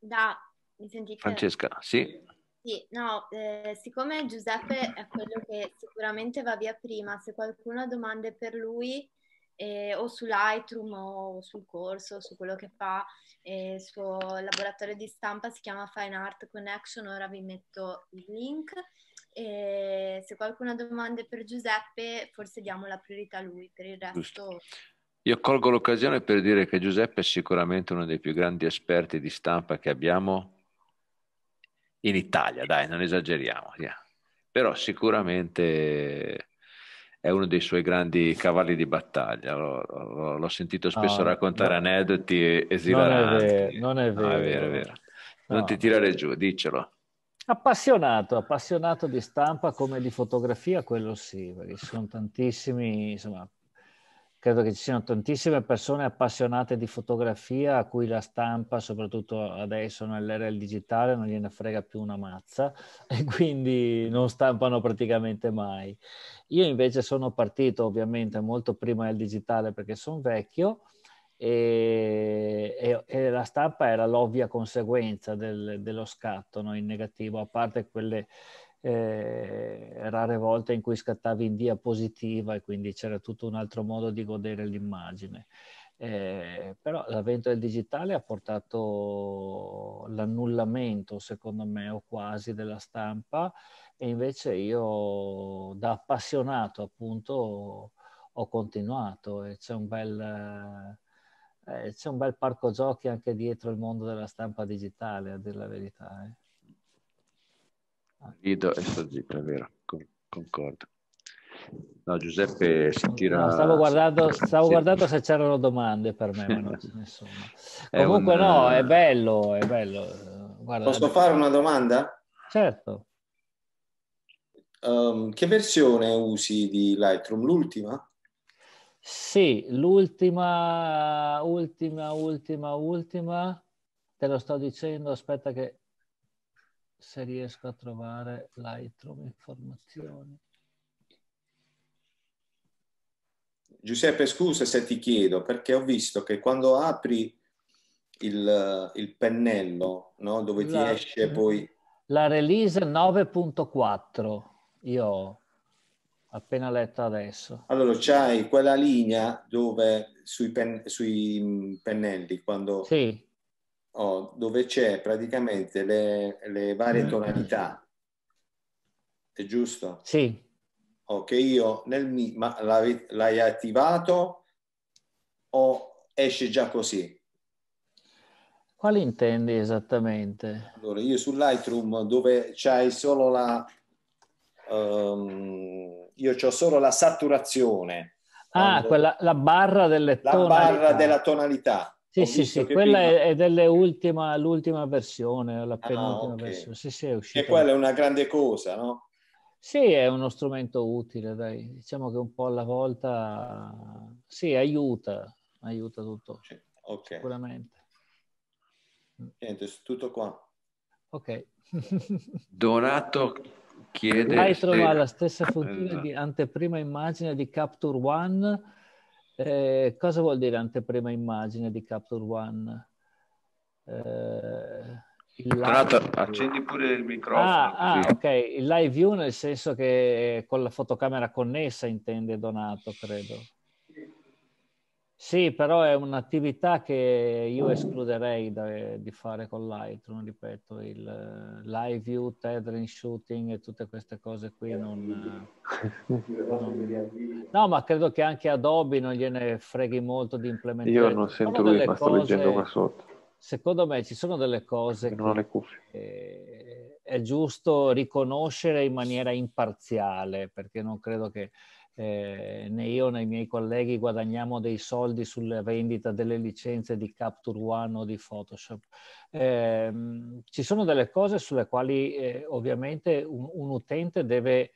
E: Da, mi sentite? Francesca, sì. Sì, no, eh, siccome Giuseppe è quello che sicuramente va via prima, se qualcuno ha domande per lui eh, o su Lightroom o sul corso, su quello che fa, eh, il suo laboratorio di stampa si chiama Fine Art Connection, ora vi metto il link. E se qualcuno ha domande per Giuseppe, forse diamo la priorità a lui, per il resto...
A: Io colgo l'occasione per dire che Giuseppe è sicuramente uno dei più grandi esperti di stampa che abbiamo in
C: Italia, dai,
A: non esageriamo, yeah. però sicuramente è uno dei suoi grandi cavalli di battaglia. L'ho, l'ho sentito spesso no, ah, raccontare no, aneddoti esilaranti. Non
B: è vero, non è vero. No, ah, è vero, è vero.
A: Non ti tirare giù, diccelo.
B: Appassionato, appassionato di stampa come di fotografia, quello sì, perché ci sono tantissimi, insomma, credo che ci siano tantissime persone appassionate di fotografia a cui la stampa, soprattutto adesso nell'era del digitale, non gliene frega più una mazza e quindi non stampano praticamente mai. Io invece sono partito ovviamente molto prima del digitale perché sono vecchio e, e, e, la stampa era l'ovvia conseguenza del, dello scatto no? in negativo, a parte quelle eh, rare volte in cui scattavi in diapositiva e quindi c'era tutto un altro modo di godere l'immagine. Eh, però l'avvento del digitale ha portato l'annullamento, secondo me, o quasi della stampa e invece io da appassionato appunto ho continuato e c'è un bel... Eh, c'è un bel parco giochi anche dietro il mondo della stampa digitale, a dire la verità. Eh.
D: Condivido e eh, sto zitto, è vero, con, concordo. No,
A: Giuseppe si tira... No, stavo
B: guardando, stavo guardando se c'erano domande per me, ma non ce ne Comunque un... no, è eh, bello, è bello. Guarda, Posso fare una domanda? Certo.
D: Um, che versione usi di Lightroom? L'ultima?
B: Sì, l'ultima, ultima, ultima, ultima. Te lo sto dicendo, aspetta che se riesco a trovare Lightroom informazioni.
A: Giuseppe, scusa se ti chiedo, perché ho visto che quando apri
D: il, il pennello, no, dove la, ti esce poi...
B: La release 9.4, io ho appena letto adesso.
A: Allora, c'hai quella linea dove sui, pen, sui mm, pennelli, quando... Sì oh, dove c'è praticamente le, le varie mm. tonalità. È giusto? Sì. Ok, io nel mi, ma l'hai, l'hai attivato o esce già così?
B: Quale intendi esattamente?
A: Allora, io su Lightroom dove c'hai solo la... Um, io ho solo la
B: saturazione. Ah, quella, la barra delle la tonalità. barra della tonalità. Sì, sì, sì, quella prima... è, dell'ultima, l'ultima versione, la ah, ah, penultima ah, okay. versione. Sì, sì, è uscita. E quella
A: è una grande cosa, no?
B: Sì, è uno strumento utile, dai. Diciamo che un po' alla volta, sì, aiuta, aiuta tutto. Sì. Okay. Sicuramente.
A: Niente, tutto qua.
B: Ok.
A: Donato chiede... Hai trovato la stessa funzione
B: di anteprima immagine di Capture One eh, cosa vuol dire anteprima immagine di Capture One? Eh, live... accendi pure il microfono. Ah, ah, ok, il live view nel senso che con la fotocamera connessa intende Donato, credo. Sì, però è un'attività che io escluderei da, di fare con Lightroom, ripeto, il live view, tethering shooting e tutte queste cose qui non, non... No, ma credo che anche Adobe non gliene freghi molto di implementare. Io non sento lui, ma sto cose... leggendo qua sotto. Secondo me ci sono delle cose non che è, eh, è giusto riconoscere in maniera imparziale, perché non credo che eh, né io né i miei colleghi guadagniamo dei soldi sulla vendita delle licenze di Capture One o di Photoshop. Eh, ci sono delle cose sulle quali eh, ovviamente un, un, utente deve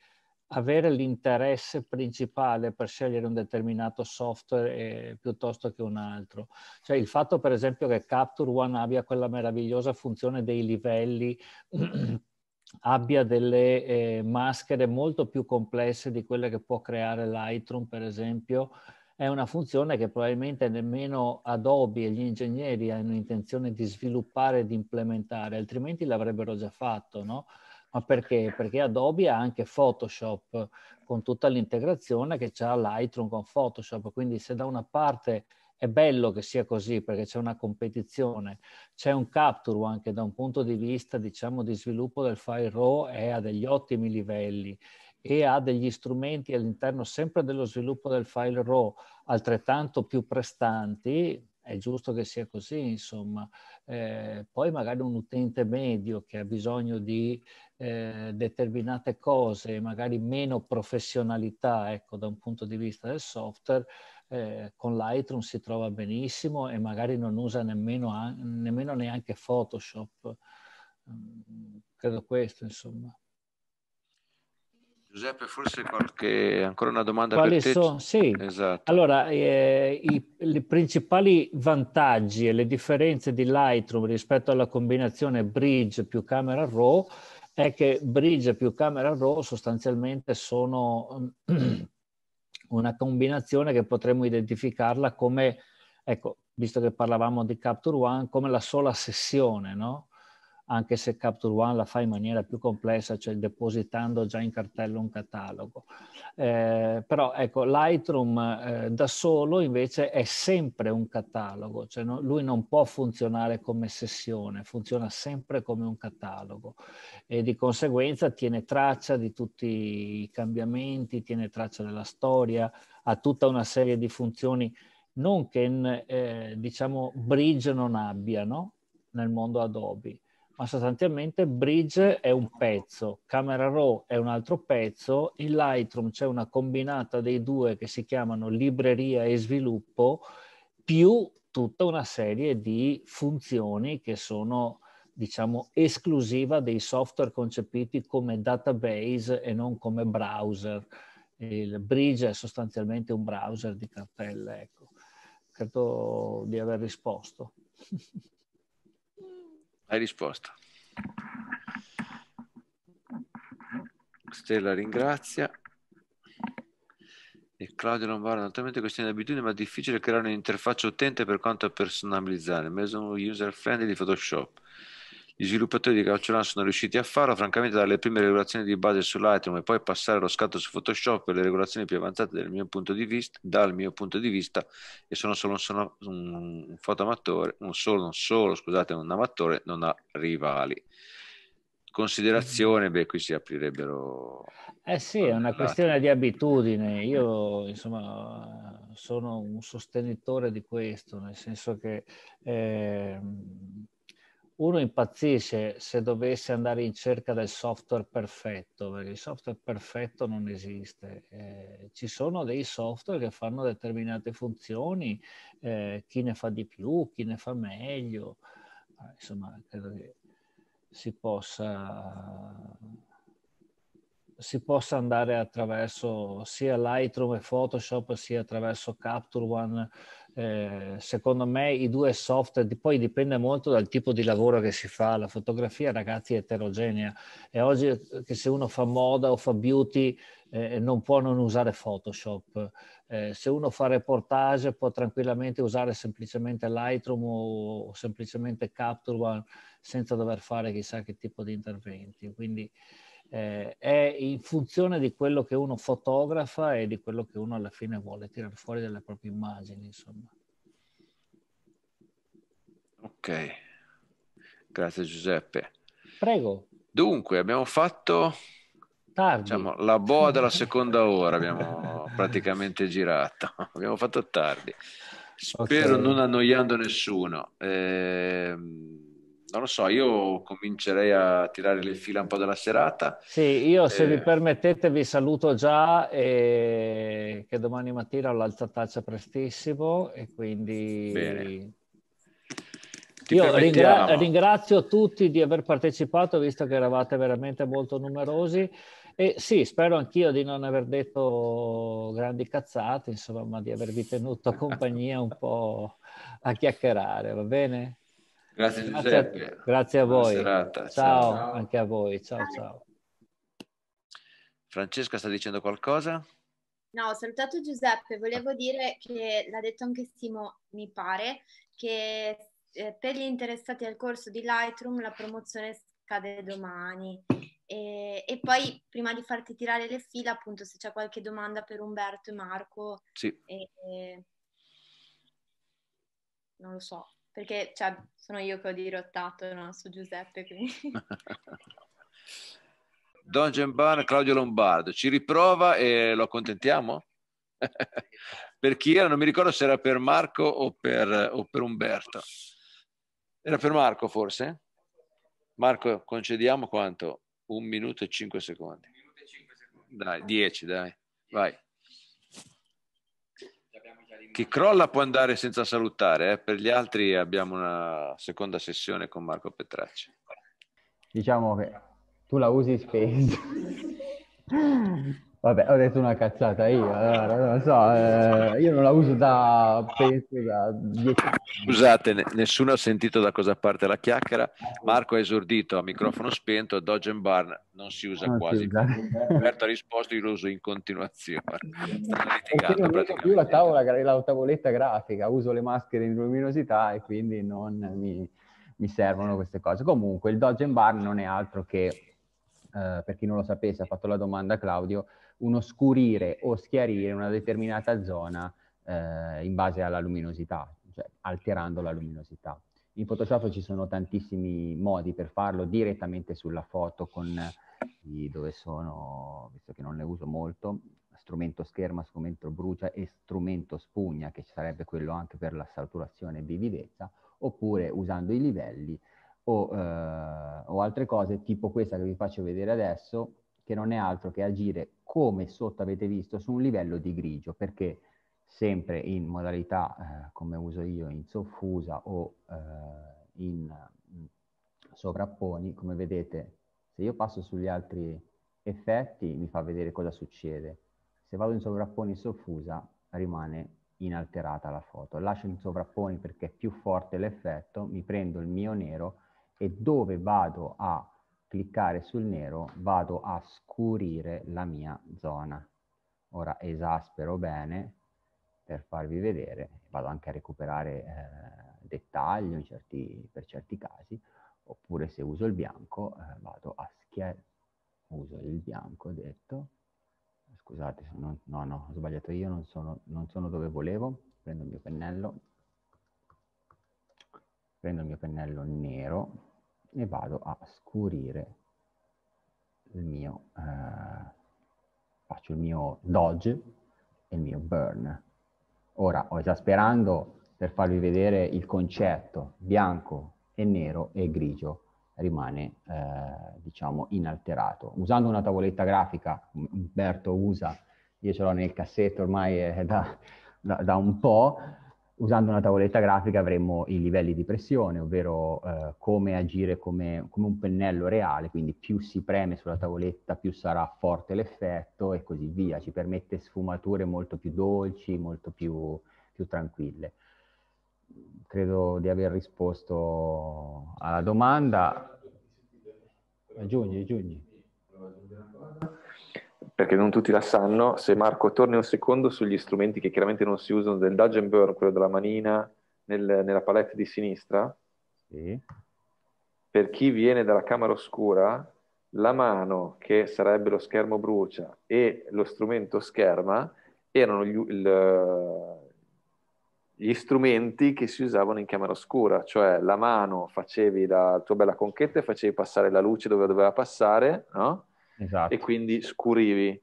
B: avere l'interesse principale per scegliere un determinato software eh, piuttosto che un altro. Cioè il fatto per esempio che Capture One abbia quella meravigliosa funzione dei livelli abbia delle eh, maschere molto più complesse di quelle che può creare Lightroom, per esempio, è una funzione che probabilmente nemmeno Adobe e gli ingegneri hanno intenzione di sviluppare e di implementare, altrimenti l'avrebbero già fatto, no? Ma perché? Perché Adobe ha anche Photoshop con tutta l'integrazione che ha Lightroom con Photoshop, quindi se da una parte è bello che sia così perché c'è una competizione, c'è un capture anche da un punto di vista diciamo di sviluppo del file RAW è a degli ottimi livelli e ha degli strumenti all'interno sempre dello sviluppo del file RAW altrettanto più prestanti, è giusto che sia così, insomma. Eh, poi magari un utente medio che ha bisogno di eh, determinate cose, magari meno professionalità, ecco, da un punto di vista del software, eh, con Lightroom si trova benissimo e magari non usa nemmeno, nemmeno neanche Photoshop. Mm, credo questo, insomma.
A: Giuseppe, forse qualche, ancora una domanda Quali per sono? te?
B: Sì, esatto. allora eh, i, i, principali vantaggi e le differenze di Lightroom rispetto alla combinazione Bridge più Camera Raw è che Bridge più Camera Raw sostanzialmente sono una combinazione che potremmo identificarla come, ecco, visto che parlavamo di Capture One, come la sola sessione, no? anche se Capture One la fa in maniera più complessa, cioè depositando già in cartello un catalogo. Eh, però ecco, Lightroom eh, da solo invece è sempre un catalogo, cioè no, lui non può funzionare come sessione, funziona sempre come un catalogo e di conseguenza tiene traccia di tutti i cambiamenti, tiene traccia della storia, ha tutta una serie di funzioni non che eh, diciamo Bridge non abbia no? nel mondo Adobe ma sostanzialmente Bridge è un pezzo, Camera Raw è un altro pezzo, in Lightroom c'è una combinata dei due che si chiamano libreria e sviluppo, più tutta una serie di funzioni che sono diciamo esclusiva dei software concepiti come database e non come browser. Il Bridge è sostanzialmente un browser di cartelle, ecco. Credo di aver risposto.
A: Hai risposto. Stella ringrazia. E Claudio Lombardo, naturalmente questione di abitudine, ma è difficile creare un'interfaccia utente per quanto personalizzare. Mezzo user friendly di Photoshop. Gli sviluppatori di CalcioLand sono riusciti a farlo, francamente dalle prime regolazioni di base su Lightroom e poi passare allo scatto su Photoshop per le regolazioni più avanzate mio vista, dal mio punto di vista e sono solo un, sono un fotoamatore, un solo, un solo, scusate, un amatore, non ha rivali considerazione, beh, qui si aprirebbero.
B: Eh sì, è una questione di abitudine. Io, insomma, sono un sostenitore di questo, nel senso che eh, uno impazzisce se dovesse andare in cerca del software perfetto, perché il software perfetto non esiste. Eh, ci sono dei software che fanno determinate funzioni, eh, chi ne fa di più, chi ne fa meglio. Ah, insomma, credo che si possa, si possa andare attraverso sia Lightroom e Photoshop, sia attraverso Capture One eh, secondo me i due software, poi dipende molto dal tipo di lavoro che si fa, la fotografia ragazzi è eterogenea e oggi eh, che se uno fa moda o fa beauty eh, non può non usare Photoshop, eh, se uno fa reportage può tranquillamente usare semplicemente Lightroom o, o semplicemente Capture One senza dover fare chissà che tipo di interventi, quindi eh, è in funzione di quello che uno fotografa e di quello che uno alla fine vuole tirare fuori dalle proprie immagini, insomma.
A: Ok, grazie Giuseppe. Prego. Dunque, abbiamo fatto tardi. diciamo, la boa della seconda ora, abbiamo praticamente girato, abbiamo fatto tardi. Spero okay. non annoiando nessuno. Eh, non lo so, io comincerei a tirare le fila un po' della
B: serata. Sì, io se eh... permettete vi saluto già e che domani mattina ho l'alzataccia prestissimo e quindi... Bene. Ti io ringra- ringrazio tutti di aver partecipato, visto che eravate veramente molto numerosi. E sì, spero anch'io di non aver detto grandi cazzate, insomma, ma di avervi tenuto compagnia un po' a chiacchierare, va bene? Grazie Giuseppe. Grazie a, grazie a voi. Ciao, ciao, anche a voi. Ciao,
E: ciao.
A: Francesca sta dicendo qualcosa?
E: No, ho salutato Giuseppe. Volevo dire che l'ha detto anche Simo, mi pare, che eh, per gli interessati al corso di Lightroom la promozione scade domani. E, e, poi prima di farti tirare le fila, appunto, se c'è qualche domanda per Umberto e Marco, sì. E, e... non lo so, perché cioè, sono io che ho dirottato no? su Giuseppe.
A: Don Gemban, Claudio Lombardo, ci riprova e lo accontentiamo? per chi era, non mi ricordo se era per Marco o per, o per Umberto. Era per Marco forse? Marco, concediamo quanto? Un minuto e cinque secondi. Dai, dieci, dai. Vai. Chi crolla può andare senza salutare, eh? per gli altri abbiamo una seconda sessione con Marco Petracci.
C: Diciamo che tu la usi spesso. Vabbè, ho detto una cazzata io, allora, non lo so, eh, io non la uso da, penso, da 10 anni.
A: Scusate, ne- nessuno ha sentito da cosa parte la chiacchiera. Marco ha esordito a microfono spento, Dodge and Barn non si usa non ah, quasi. Si esatto. Roberto ha risposto, io lo uso in continuazione.
D: Stanno
A: non uso
C: più la, tavola, la tavoletta grafica, uso le maschere in luminosità e quindi non mi, mi servono queste cose. Comunque il Dodge and Barn non è altro che, eh, per chi non lo sapesse, ha fatto la domanda Claudio, un oscurire o schiarire una determinata zona eh, in base alla luminosità, cioè alterando la luminosità. In Photoshop ci sono tantissimi modi per farlo direttamente sulla foto con i, dove sono, visto che non ne uso molto, strumento scherma, strumento brucia e strumento spugna, che sarebbe quello anche per la saturazione e vividezza, oppure usando i livelli o, eh, o altre cose tipo questa che vi faccio vedere adesso, che non è altro che agire come sotto avete visto su un livello di grigio, perché sempre in modalità eh, come uso io in soffusa o eh, in mm, sovrapponi, come vedete, se io passo sugli altri effetti mi fa vedere cosa succede. Se vado in sovrapponi soffusa rimane inalterata la foto. Lascio in sovrapponi perché è più forte l'effetto, mi prendo il mio nero e dove vado a cliccare sul nero vado a scurire la mia zona. Ora esaspero bene per farvi vedere, vado anche a recuperare eh, dettaglio certi, per certi casi, oppure se uso il bianco eh, vado a schiacciare, uso il bianco detto, scusate, non, no, no, ho sbagliato io, non sono, non sono dove volevo, prendo il mio pennello, prendo il mio pennello nero, e vado a scurire il mio, eh, faccio il mio dodge e il mio burn. Ora, ho esasperando per farvi vedere il concetto bianco e nero e grigio rimane eh, diciamo inalterato. Usando una tavoletta grafica, Umberto usa, io ce l'ho nel cassetto ormai da, da, da un po', usando una tavoletta grafica avremmo i livelli di pressione, ovvero eh, come agire come, come, un pennello reale, quindi più si preme sulla tavoletta più sarà forte l'effetto e così via, ci permette sfumature molto più dolci, molto più, più tranquille. Credo di aver
D: risposto alla domanda. Aggiungi, aggiungi perché non tutti la sanno, se Marco torni un secondo sugli strumenti che chiaramente non si usano del Dodge and Burn, quello della manina nel, nella palette di sinistra, sì. per chi viene dalla camera oscura, la mano che sarebbe lo schermo brucia e lo strumento scherma erano gli, il, gli strumenti che si usavano in camera oscura, cioè la mano facevi la tua bella conchetta e facevi passare la luce dove doveva passare, no? esatto. e quindi scurivi.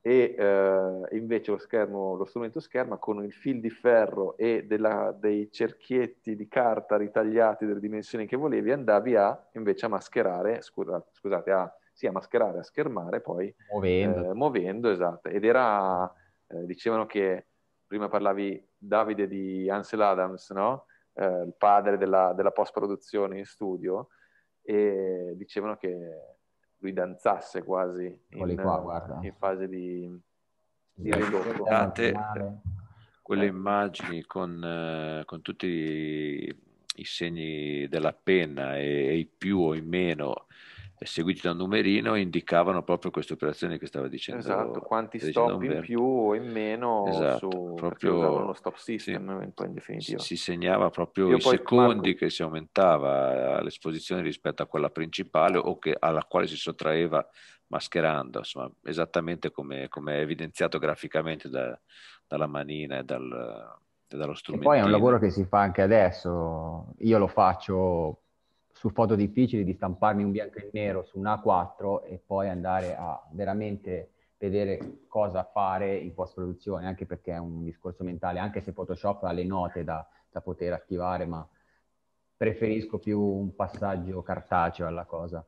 D: E eh, invece lo, schermo, lo strumento scherma con il fil di ferro e della, dei cerchietti di carta ritagliati delle dimensioni che volevi andavi a invece a mascherare, scusa, scusate, a, sì, a mascherare, a schermare poi muovendo, eh, muovendo esatto. Ed era, eh, dicevano che prima parlavi Davide di Ansel Adams, no? Eh, il padre della, della post-produzione in studio, e dicevano che lui danzasse quasi in, qua, in fase di, di ridotto. Guardate ah,
A: quelle immagini con, eh, con tutti i segni della penna e, e i più o i meno seguiti da un numerino indicavano proprio queste operazioni che stava dicendo esatto, quanti stop in più
D: o in meno esatto, su, proprio lo stop system sì, in definitiva si
A: segnava proprio Io i secondi Marco... che si aumentava eh, l'esposizione rispetto a quella principale o che, alla quale si sottraeva mascherando insomma esattamente come, come è evidenziato graficamente da, dalla manina e dal, dallo strumento poi è un lavoro che
C: si fa anche adesso io lo faccio su foto difficili di stamparmi un bianco e nero su una A4 e poi andare a veramente vedere cosa fare in post produzione, anche perché è un discorso mentale, anche se Photoshop ha le note da, da poter attivare, ma preferisco più un passaggio cartaceo alla cosa.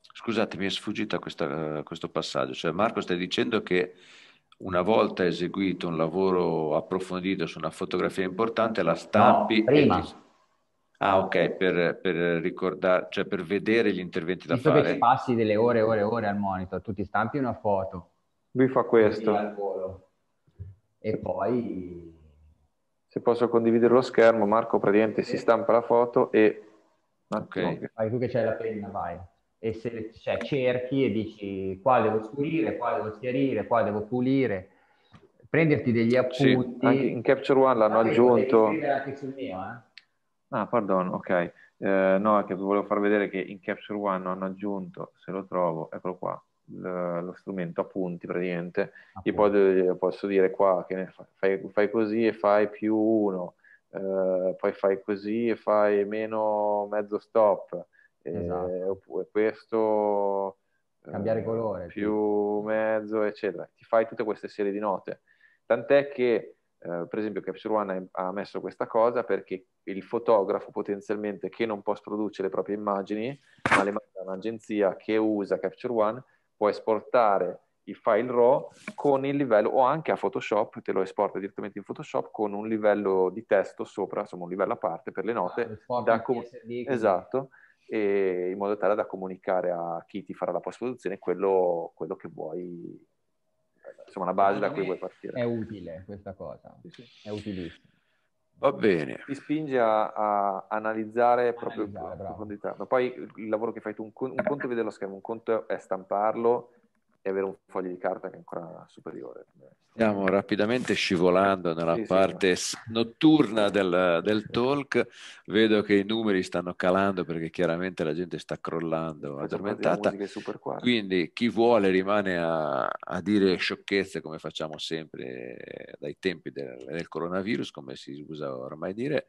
A: Scusate, mi è sfuggito questa, eh, questo passaggio. Cioè, Marco, stai dicendo che una volta eseguito un lavoro approfondito su una fotografia importante, la stampi. No, prima. Ti... Ah, ok, per, per ricordare, cioè per vedere gli interventi da Visto fare. Visto che ci
C: passi delle ore e ore e ore al monitor, tu ti stampi una foto. Lui fa questo.
D: E poi... Se posso condividere lo schermo, Marco praticamente si stampa la foto e... Ok.
C: Fai tu che c'hai la penna, vai. E se, cioè, cerchi e dici qua devo scurire, qua devo chiarire, qua devo pulire
D: prenderti degli appunti. in Capture One l'hanno ah, aggiunto. Devi scrivere
C: anche sul mio, eh?
D: Ah, perdono, ok. Eh, no, è che volevo far vedere che in Capture One hanno aggiunto, se lo trovo, eccolo qua, lo strumento appunti praticamente. Io poi posso dire qua che fai, fai, così e fai più uno, eh, poi fai così e fai meno mezzo stop, eh, esatto. oppure questo...
C: Cambiare eh, colore.
D: Più sì. mezzo, eccetera. Ti fai tutte queste serie di note. Tant'è che eh, per esempio Capture One ha, ha messo questa cosa perché il fotografo potenzialmente che non post-produce le proprie immagini, ma le manda a un'agenzia che usa Capture One, può esportare i file RAW con il livello, o anche a Photoshop, te lo esporta direttamente in Photoshop con un livello di testo sopra, insomma un livello a parte per le ah, note, ah, da com- PSD, esatto, in modo tale da comunicare a chi ti farà la post-produzione quello, quello che vuoi insomma, una base da cui vuoi partire. È utile questa cosa, sì, sì. è utilissima. Va bene. Ti spinge a, a analizzare proprio in profondità. Ma poi il lavoro che fai tu, un, un conto è vedere lo schermo, un conto è stamparlo e avere un foglio di carta che è ancora superiore.
A: Stiamo rapidamente scivolando nella sì, parte sì. notturna del, del, talk, vedo che i numeri stanno calando perché chiaramente la gente sta crollando addormentata, quindi chi vuole rimane a, a, dire sciocchezze come facciamo sempre dai tempi del, del coronavirus, come si usa ormai dire,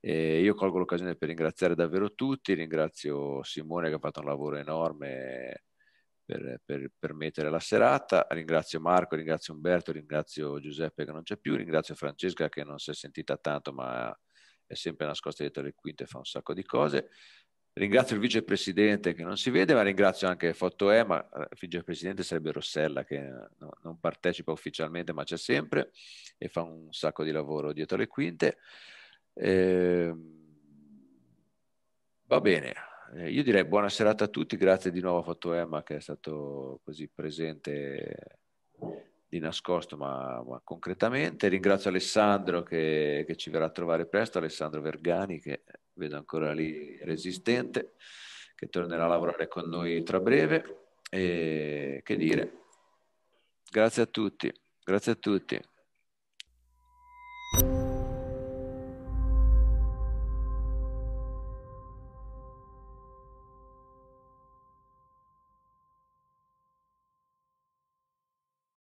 A: e io colgo l'occasione per ringraziare davvero tutti, ringrazio Simone che ha fatto un lavoro enorme per, per permettere la serata. Ringrazio Marco, ringrazio Umberto, ringrazio Giuseppe che non c'è più, ringrazio Francesca che non si è sentita tanto ma è sempre nascosta dietro le quinte e fa un sacco di cose. Ringrazio il vicepresidente che non si vede, ma ringrazio anche Fotoe, ma il vicepresidente sarebbe Rossella che no, non partecipa ufficialmente ma c'è sempre e fa un sacco di lavoro dietro le quinte. Eh, va bene, eh, io direi buona serata a tutti, grazie di nuovo a Fatto Emma che è stato così presente di nascosto ma, ma concretamente. Ringrazio Alessandro che, che, ci verrà a trovare presto, Alessandro Vergani che vedo ancora lì resistente, che tornerà a lavorare con noi tra breve. E che dire, grazie a tutti, grazie a tutti.